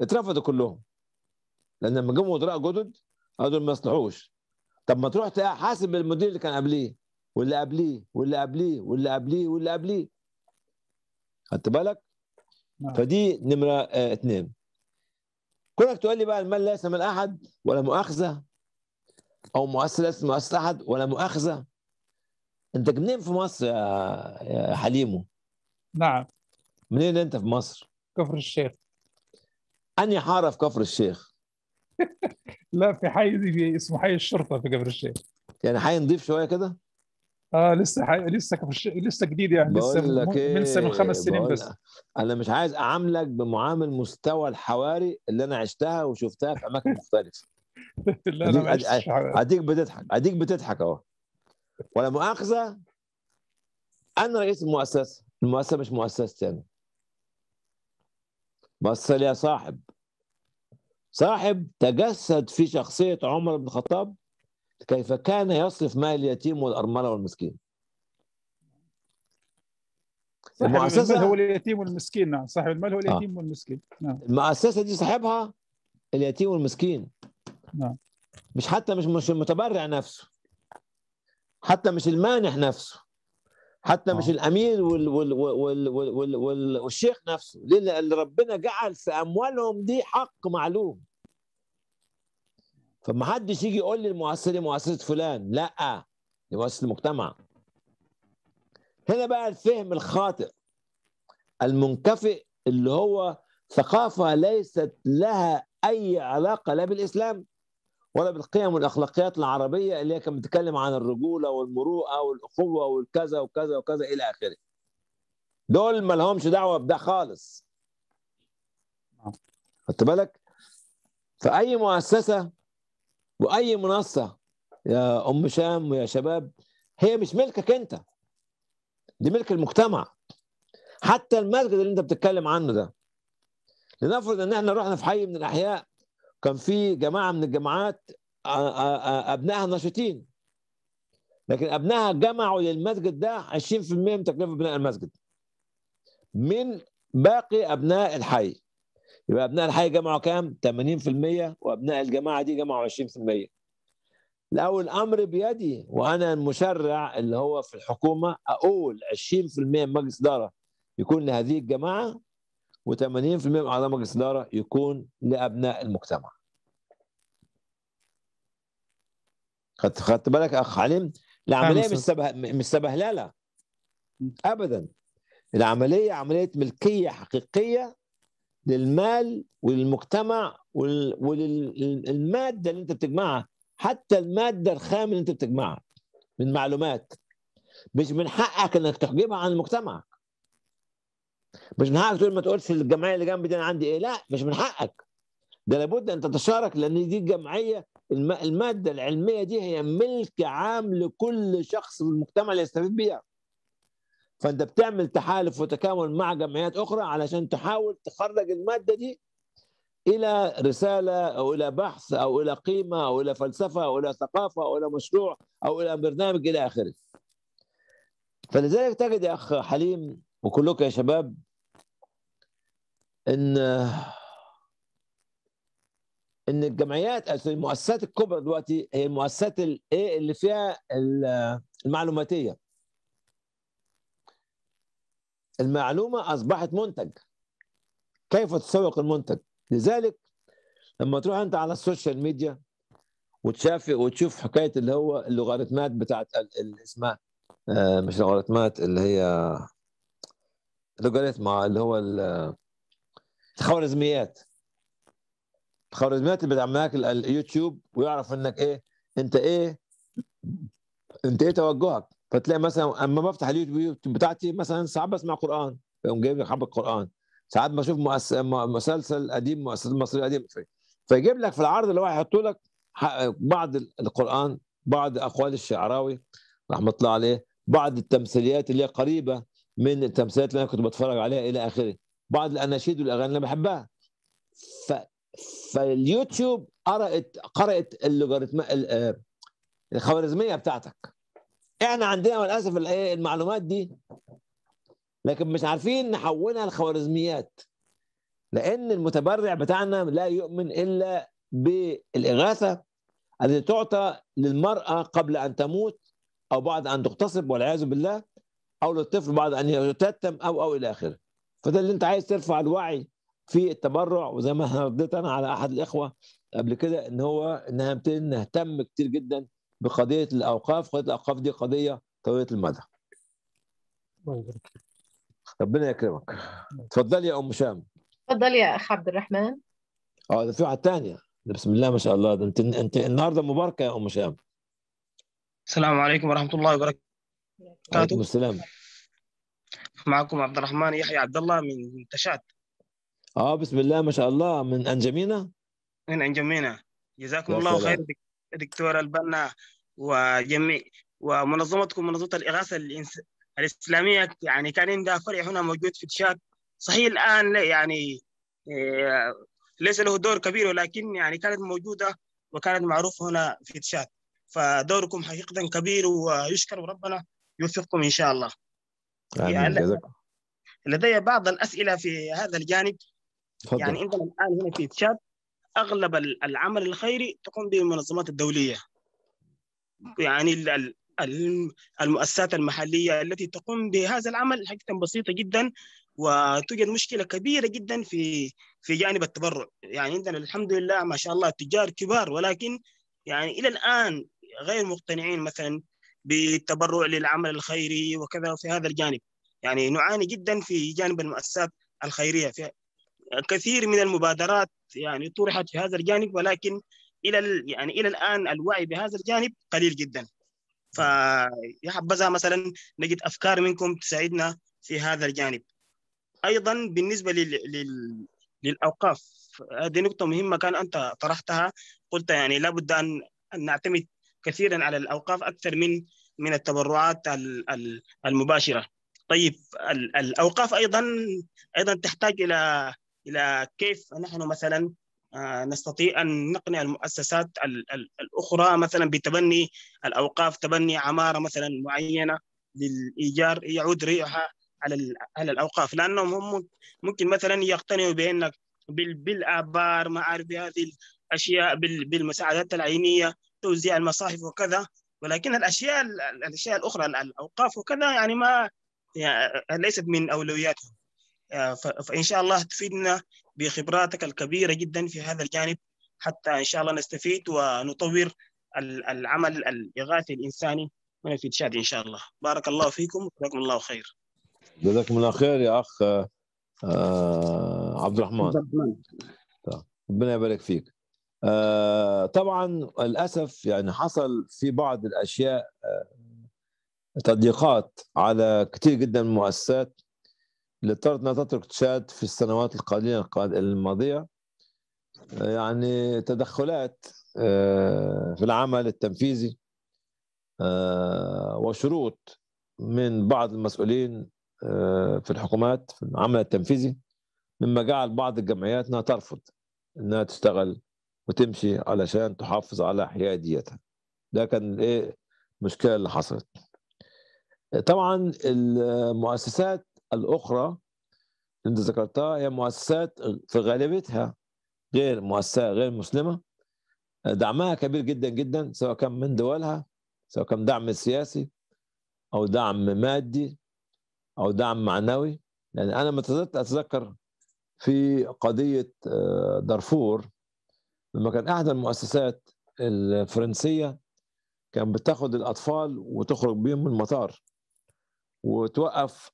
Speaker 2: اترفضوا كلهم لان لما جم مدراء جدد هذول ما يصلحوش طب ما تروح تحاسب المدير اللي كان قبليه واللي قبليه واللي قبليه واللي قبليه واللي قبليه خدت بالك؟ نعم. فدي نمره آه اثنين كونك تقول لي بقى المال ليس من احد ولا مؤاخذه او مؤسسه ليس مؤسسه احد ولا مؤاخذه انت منين في مصر يا حليمو؟ نعم منين انت في مصر؟ كفر الشيخ أني حارة في كفر الشيخ لا
Speaker 3: في حي دي اسمه حي الشرطة في كفر الشيخ يعني حي نضيف شوية كده اه لسه حي... لسه كفر الشيخ لسه جديد يعني لسه لك م... إيه؟ من سنة إيه، خمس سنين بس
Speaker 2: أنا مش عايز أعاملك بمعامل مستوى الحواري اللي أنا عشتها وشفتها في أماكن مختلفة
Speaker 3: لا أنا
Speaker 2: أديك بتضحك أديك بتضحك أهو ولا مؤاخذة أنا رئيس المؤسسة المؤسسة مش مؤسستي أنا بصل يا صاحب صاحب تجسد في شخصية عمر بن الخطاب كيف كان يصرف مال اليتيم والأرملة والمسكين
Speaker 3: صاحب المؤسسة هو اليتيم والمسكين نعم صاحب المال هو آه. اليتيم آه. والمسكين نعم المؤسسة دي
Speaker 2: صاحبها اليتيم والمسكين نعم مش حتى مش مش المتبرع نفسه حتى مش المانح نفسه حتى مش آه. الامير وال وال وال وال وال والشيخ نفسه ليه اللي ربنا جعل في اموالهم دي حق معلوم فما حدش يجي يقول لي المؤسسه دي مؤسسه فلان لا دي مؤسسه المجتمع هنا بقى الفهم الخاطئ المنكفئ اللي هو ثقافه ليست لها اي علاقه لا بالاسلام ولا بالقيم والاخلاقيات العربيه اللي هي كانت بتتكلم عن الرجوله والمروءه والاخوه والكذا وكذا وكذا الى اخره. دول ما لهمش دعوه بده خالص. خدت بالك؟ فاي مؤسسه واي منصه يا ام شام ويا شباب هي مش ملكك انت. دي ملك المجتمع. حتى المسجد اللي انت بتتكلم عنه ده. لنفرض ان احنا رحنا في حي من الاحياء كان في جماعه من الجماعات ابنائها نشيطين لكن ابنائها جمعوا للمسجد ده 20% من تكلفه بناء المسجد من باقي ابناء الحي يبقى ابناء الحي جمعوا كام 80% وابناء الجماعه دي جمعوا 20% لو الامر بيدي وانا المشرع اللي هو في الحكومه اقول 20% من مجلس اداره يكون لهذه الجماعه و80% من اعضاء مجلس الاداره يكون لابناء المجتمع. خدت خدت بالك اخ عليم؟ العمليه مش سبه... مش سبهلله ابدا العمليه عمليه ملكيه حقيقيه للمال وللمجتمع وللماده اللي انت بتجمعها حتى الماده الخام اللي انت بتجمعها من معلومات مش من حقك انك تحجبها عن المجتمع مش من حقك تقول ما تقولش للجمعيه اللي جنبي دي انا عندي ايه لا مش من حقك ده لابد ان تتشارك لان دي الجمعيه الماده العلميه دي هي ملك عام لكل شخص في المجتمع اللي يستفيد بيها فانت بتعمل تحالف وتكامل مع جمعيات اخرى علشان تحاول تخرج الماده دي الى رساله او الى بحث او الى قيمه او الى فلسفه او الى ثقافه او الى مشروع او الى برنامج الى اخره. فلذلك تجد يا اخ حليم وكلكم يا شباب ان ان الجمعيات المؤسسات الكبرى دلوقتي هي المؤسسات الايه اللي فيها المعلوماتيه المعلومه اصبحت منتج كيف تسوق المنتج لذلك لما تروح انت على السوشيال ميديا وتشاف وتشوف حكايه اللي هو اللوغاريتمات بتاعت اسمها آه، مش لوغاريتمات اللي هي الالغوريثم اللي هو الخوارزميات الخوارزميات اللي بتعملك اليوتيوب ويعرف انك ايه انت ايه انت ايه توجهك فتلاقي مثلا اما بفتح اليوتيوب بتاعتي مثلا ساعات بسمع قران يقوم جايب لي حبه قران ساعات بشوف مسلسل قديم مسلسل مصري قديم فيجيب لك في العرض اللي هو هيحطه لك بعض القران بعض اقوال الشعراوي رحمه الله عليه بعض التمثيليات اللي هي قريبه من التمثيلات اللي انا كنت بتفرج عليها الى اخره بعض الاناشيد والاغاني اللي بحبها ف... فاليوتيوب قرأت قرأت اللوغاريتم آه، الخوارزميه بتاعتك احنا عندنا للاسف آه، المعلومات دي لكن مش عارفين نحولها لخوارزميات لان المتبرع بتاعنا لا يؤمن الا بالاغاثه التي تعطى للمراه قبل ان تموت او بعد ان تغتصب والعياذ بالله او للطفل بعد ان يتتم او او الى اخره فده اللي انت عايز ترفع الوعي في التبرع وزي ما انا رديت انا على احد الاخوه قبل كده ان هو ان نهتم كتير جدا بقضيه الاوقاف قضيه الاوقاف دي قضيه طويله المدى ربنا يكرمك اتفضلي يا ام شام
Speaker 1: اتفضل يا اخ عبد الرحمن
Speaker 2: اه ده في واحد ثانيه بسم الله ما شاء الله ده انت انت النهارده مباركه يا ام
Speaker 6: شام السلام عليكم ورحمه الله وبركاته وعليكم السلام معكم عبد الرحمن يحيى عبد الله من تشات اه بسم الله ما شاء الله من انجمينا من انجمينا جزاكم الله خير دكتور البنا وجميع ومنظمتكم منظمه الاغاثه الإنس... الاسلاميه يعني كان عندها فرع هنا موجود في تشاد صحيح الان يعني آه، ليس له دور كبير ولكن يعني كانت موجوده وكانت معروفه هنا في تشاد فدوركم حقيقه كبير ويشكر ربنا يوفقكم إن شاء الله
Speaker 2: يعني
Speaker 6: لدي بعض الأسئلة في هذا الجانب فضل. يعني عندنا الآن هنا في تشاد أغلب العمل الخيري تقوم به المنظمات الدولية يعني المؤسسات المحلية التي تقوم بهذا العمل حقيقة بسيطة جدا وتوجد مشكلة كبيرة جدا في في جانب التبرع يعني عندنا الحمد لله ما شاء الله تجار كبار ولكن يعني إلى الآن غير مقتنعين مثلا بالتبرع للعمل الخيري وكذا في هذا الجانب يعني نعاني جدا في جانب المؤسسات الخيريه في كثير من المبادرات يعني طرحت في هذا الجانب ولكن الى يعني الى الان الوعي بهذا الجانب قليل جدا فيا حبذا مثلا نجد افكار منكم تساعدنا في هذا الجانب ايضا بالنسبه لل... لل... للاوقاف هذه نقطه مهمه كان انت طرحتها قلت يعني لابد ان ان نعتمد كثيرا على الاوقاف اكثر من من التبرعات المباشره طيب الاوقاف ايضا ايضا تحتاج الى الى كيف نحن مثلا آه، نستطيع ان نقنع المؤسسات الاخرى مثلا بتبني الاوقاف تبني عماره مثلا معينه للايجار يعود ريعها على على الاوقاف لانهم هم ممكن مثلا يقتنعوا بانك بالابار ما اعرف بهذه الاشياء بالمساعدات العينيه توزيع المصاحف وكذا ولكن الاشياء الاشياء الاخرى الاوقاف وكذا يعني ما يعني ليست من اولوياتهم آه، فان شاء الله تفيدنا بخبراتك الكبيره جدا في هذا الجانب حتى ان شاء الله نستفيد ونطور العمل الاغاثي الانساني في تشاد ان شاء الله بارك الله فيكم وجزاكم الله خير
Speaker 2: جزاكم الله خير يا اخ آه، عبد الرحمن
Speaker 6: طيب،
Speaker 2: ربنا يبارك فيك آه، طبعا للاسف يعني حصل في بعض الاشياء آه، تضييقات على كثير جدا من المؤسسات اللي اضطرت انها تترك تشاد في السنوات القليله الماضيه آه، يعني تدخلات في العمل التنفيذي وشروط من بعض المسؤولين في الحكومات في العمل التنفيذي مما جعل بعض الجمعيات انها ترفض انها تشتغل وتمشي علشان تحافظ على حياديتها ده كان الايه المشكله اللي حصلت طبعا المؤسسات الاخرى اللي انت ذكرتها هي مؤسسات في غالبيتها غير مؤسسه غير مسلمه دعمها كبير جدا جدا سواء كان من دولها سواء كان دعم سياسي او دعم مادي او دعم معنوي يعني انا ما اتذكر في قضيه آه، دارفور لما كان احدى المؤسسات الفرنسيه كان بتاخد الاطفال وتخرج بيهم من المطار وتوقف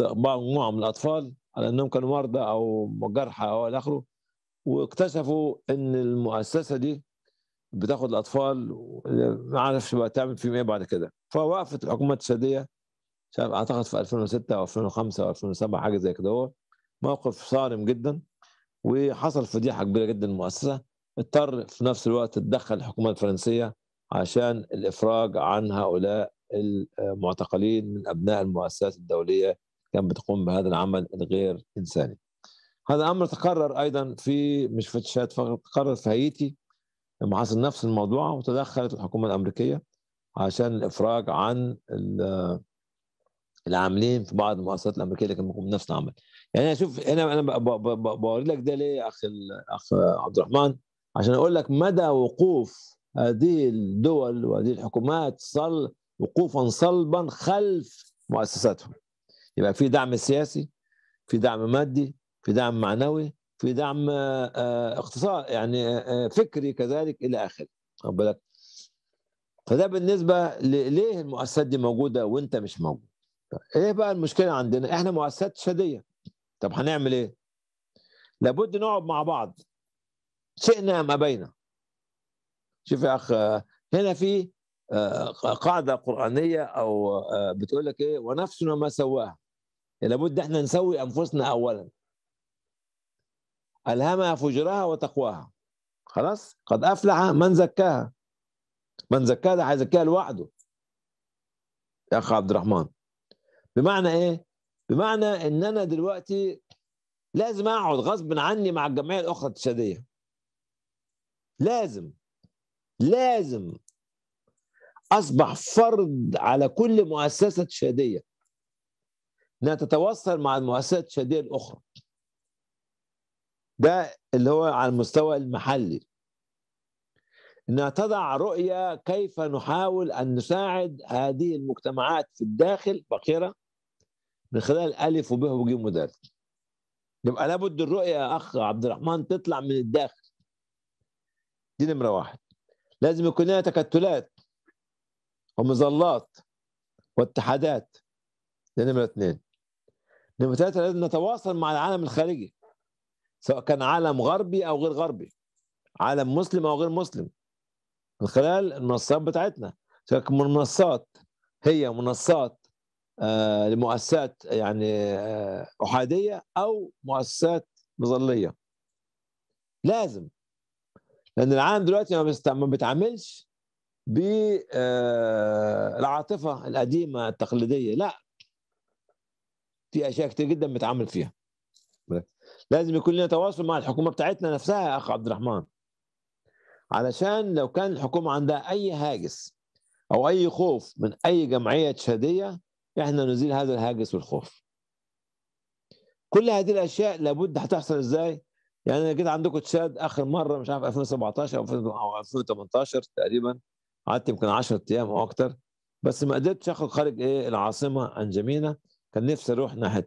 Speaker 2: مجموعه آه، من الاطفال على انهم كانوا مرضى او جرحى او الى اخره واكتشفوا ان المؤسسه دي بتاخد الاطفال ما اعرفش بقى تعمل فيهم ايه بعد كده فوقفت الحكومه التشاديه مش عارف اعتقد في 2006 او 2005 او 2007 حاجه زي كده هو موقف صارم جدا وحصل فضيحه كبيره جدا المؤسسه اضطر في نفس الوقت تتدخل الحكومه الفرنسيه عشان الافراج عن هؤلاء المعتقلين من ابناء المؤسسات الدوليه كانت بتقوم بهذا العمل الغير انساني. هذا الأمر تقرر ايضا في مش في تشاد فقط في هايتي لما حصل نفس الموضوع وتدخلت الحكومه الامريكيه عشان الافراج عن العاملين في بعض المؤسسات الامريكيه اللي كانوا بيقوموا بنفس العمل. يعني اشوف هنا انا بوري لك ده ليه اخ الاخ عبد الرحمن عشان اقول لك مدى وقوف هذه الدول وهذه الحكومات صل وقوفا صلبا خلف مؤسساتهم يبقى في دعم سياسي في دعم مادي في دعم معنوي في دعم آه، آه، اقتصاد يعني آه، فكري كذلك الى اخره بالك فده بالنسبه ليه المؤسسات دي موجوده وانت مش موجود طيب، ايه بقى المشكله عندنا احنا مؤسسات شاديه طب هنعمل ايه لابد نقعد مع بعض شئنا أم أبينا شوف يا أخ هنا في آه، قاعدة قرآنية أو آه، بتقول لك إيه ونفسنا ما سواها لابد احنا نسوي أنفسنا أولا ألهمها فجرها وتقواها خلاص قد أفلح من زكاها من زكاها ده هيزكيها لوحده يا أخ عبد الرحمن بمعنى إيه؟ بمعنى إن أنا دلوقتي لازم أقعد غصب عني مع الجمعية الأخرى التشادية لازم لازم اصبح فرض على كل مؤسسه تشاديه انها تتواصل مع المؤسسات التشاديه الاخرى ده اللي هو على المستوى المحلي انها تضع رؤيه كيف نحاول ان نساعد هذه المجتمعات في الداخل فقيره من خلال الف وب وج ودال يبقى لابد الرؤيه يا اخ عبد الرحمن تطلع من الداخل دي نمرة واحد لازم يكون لنا تكتلات ومظلات واتحادات دي نمرة اثنين نمرة ثلاثة لازم نتواصل مع العالم الخارجي سواء كان عالم غربي أو غير غربي عالم مسلم أو غير مسلم من خلال المنصات بتاعتنا سواء منصات هي منصات آه لمؤسسات يعني آه أحادية أو مؤسسات مظلية لازم لان العالم دلوقتي ما, بيتعاملش بالعاطفه آه، القديمه التقليديه لا في اشياء كتير جدا بيتعامل فيها لازم يكون لنا تواصل مع الحكومه بتاعتنا نفسها يا اخ عبد الرحمن علشان لو كان الحكومه عندها اي هاجس او اي خوف من اي جمعيه تشاديه احنا نزيل هذا الهاجس والخوف كل هذه الاشياء لابد هتحصل ازاي يعني انا جيت عندكم تشاد اخر مره مش عارف 2017 او 2018 تقريبا قعدت يمكن 10 ايام او اكتر بس ما قدرتش اخرج خارج ايه العاصمه انجمينا كان نفسي اروح ناحيه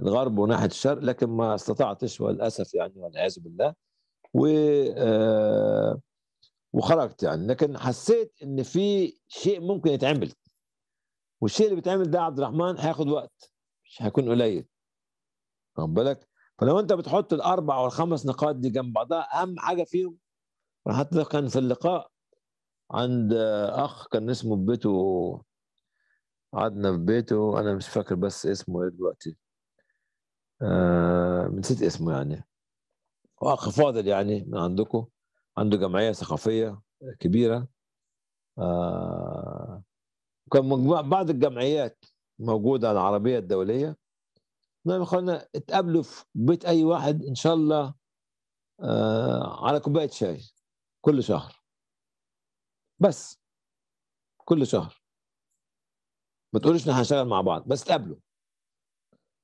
Speaker 2: الغرب وناحيه الشرق لكن ما استطعتش وللاسف يعني والعياذ بالله و آه، وخرجت يعني لكن حسيت ان في شيء ممكن يتعمل والشيء اللي بيتعمل ده عبد الرحمن هياخد وقت مش هيكون قليل واخد بالك فلو انت بتحط الاربع والخمس نقاط دي جنب بعضها اهم حاجه فيهم حتى كان في اللقاء عند اخ كان اسمه في بيته قعدنا في بيته انا مش فاكر بس اسمه ايه دلوقتي آه نسيت اسمه يعني واخ فاضل يعني من عندكم عنده جمعيه ثقافيه كبيره آه وكان مجموعة بعض الجمعيات موجودة العربية الدولية المهم اخواننا اتقابلوا في بيت اي واحد ان شاء الله آه على كوبايه شاي كل شهر بس كل شهر ما تقولش احنا هنشتغل مع بعض بس تقابلوا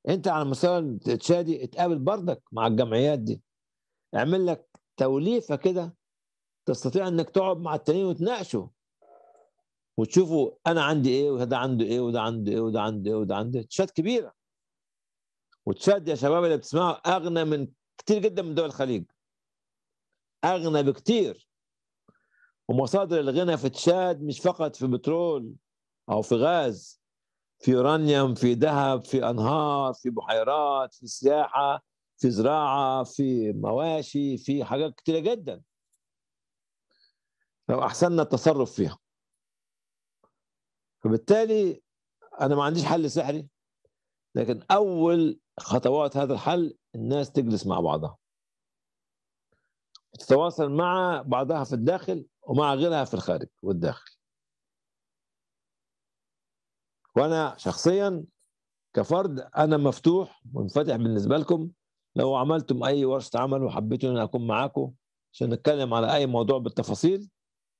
Speaker 2: انت على مستوى تشادي اتقابل بردك مع الجمعيات دي اعمل لك توليفه كده تستطيع انك تقعد مع التانيين وتناقشوا وتشوفوا انا عندي ايه وهذا عنده ايه وده عنده ايه وده عنده ايه وده عنده ايه تشات كبيره وتشاد يا شباب اللي بتسمعوا اغنى من كتير جدا من دول الخليج اغنى بكتير ومصادر الغنى في تشاد مش فقط في بترول او في غاز في يورانيوم في ذهب في انهار في بحيرات في سياحه في زراعه في مواشي في حاجات كتيره جدا لو احسننا التصرف فيها فبالتالي انا ما عنديش حل سحري لكن اول خطوات هذا الحل الناس تجلس مع بعضها تتواصل مع بعضها في الداخل ومع غيرها في الخارج والداخل وانا شخصيا كفرد انا مفتوح منفتح بالنسبه لكم لو عملتم اي ورشه عمل وحبيتوا ان اكون معاكم عشان نتكلم على اي موضوع بالتفاصيل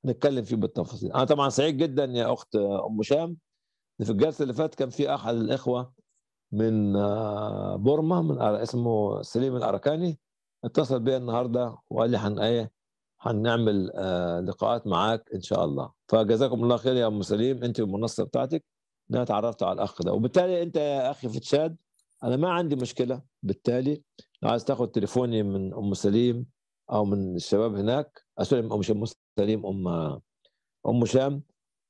Speaker 2: نتكلم فيه بالتفاصيل انا طبعا سعيد جدا يا اخت ام شام في الجلسه اللي فاتت كان في احد الاخوه من آه، بورما من اسمه سليم الاركاني اتصل بي النهارده وقال لي حن ايه هنعمل آه، لقاءات معاك ان شاء الله فجزاكم الله خير يا ام سليم انت والمنصه بتاعتك انا تعرفت على الاخ ده وبالتالي انت يا اخي في تشاد انا ما عندي مشكله بالتالي لو عايز تاخد تليفوني من ام سليم او من الشباب هناك آه، سوري ام مش ام سليم ام ام شام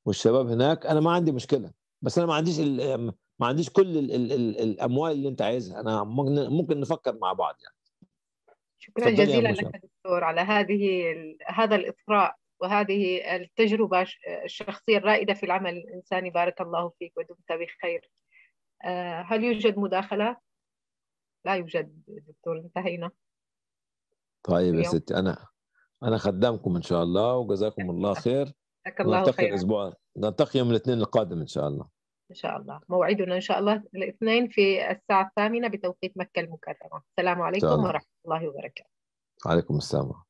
Speaker 2: والشباب هناك انا ما عندي مشكله بس انا ما عنديش ما عنديش كل ال ال ال الاموال اللي انت عايزها انا ممكن ممكن نفكر
Speaker 1: مع بعض يعني
Speaker 2: شكرا جزيلا لك
Speaker 1: دكتور على هذه هذا الاثراء وهذه التجربه الشخصيه الرائده في العمل الانساني بارك الله فيك ودمت بخير آه، هل يوجد مداخله لا يوجد دكتور انتهينا
Speaker 2: طيب يا ستي انا انا خدامكم ان شاء الله وجزاكم الله خير
Speaker 1: نلتقي الاسبوع
Speaker 2: نلتقي يوم الاثنين القادم ان شاء الله
Speaker 1: إن شاء الله موعدنا إن شاء الله الاثنين في الساعة الثامنة بتوقيت مكة المكرمة السلام عليكم سلام. ورحمة الله وبركاته
Speaker 3: عليكم السلام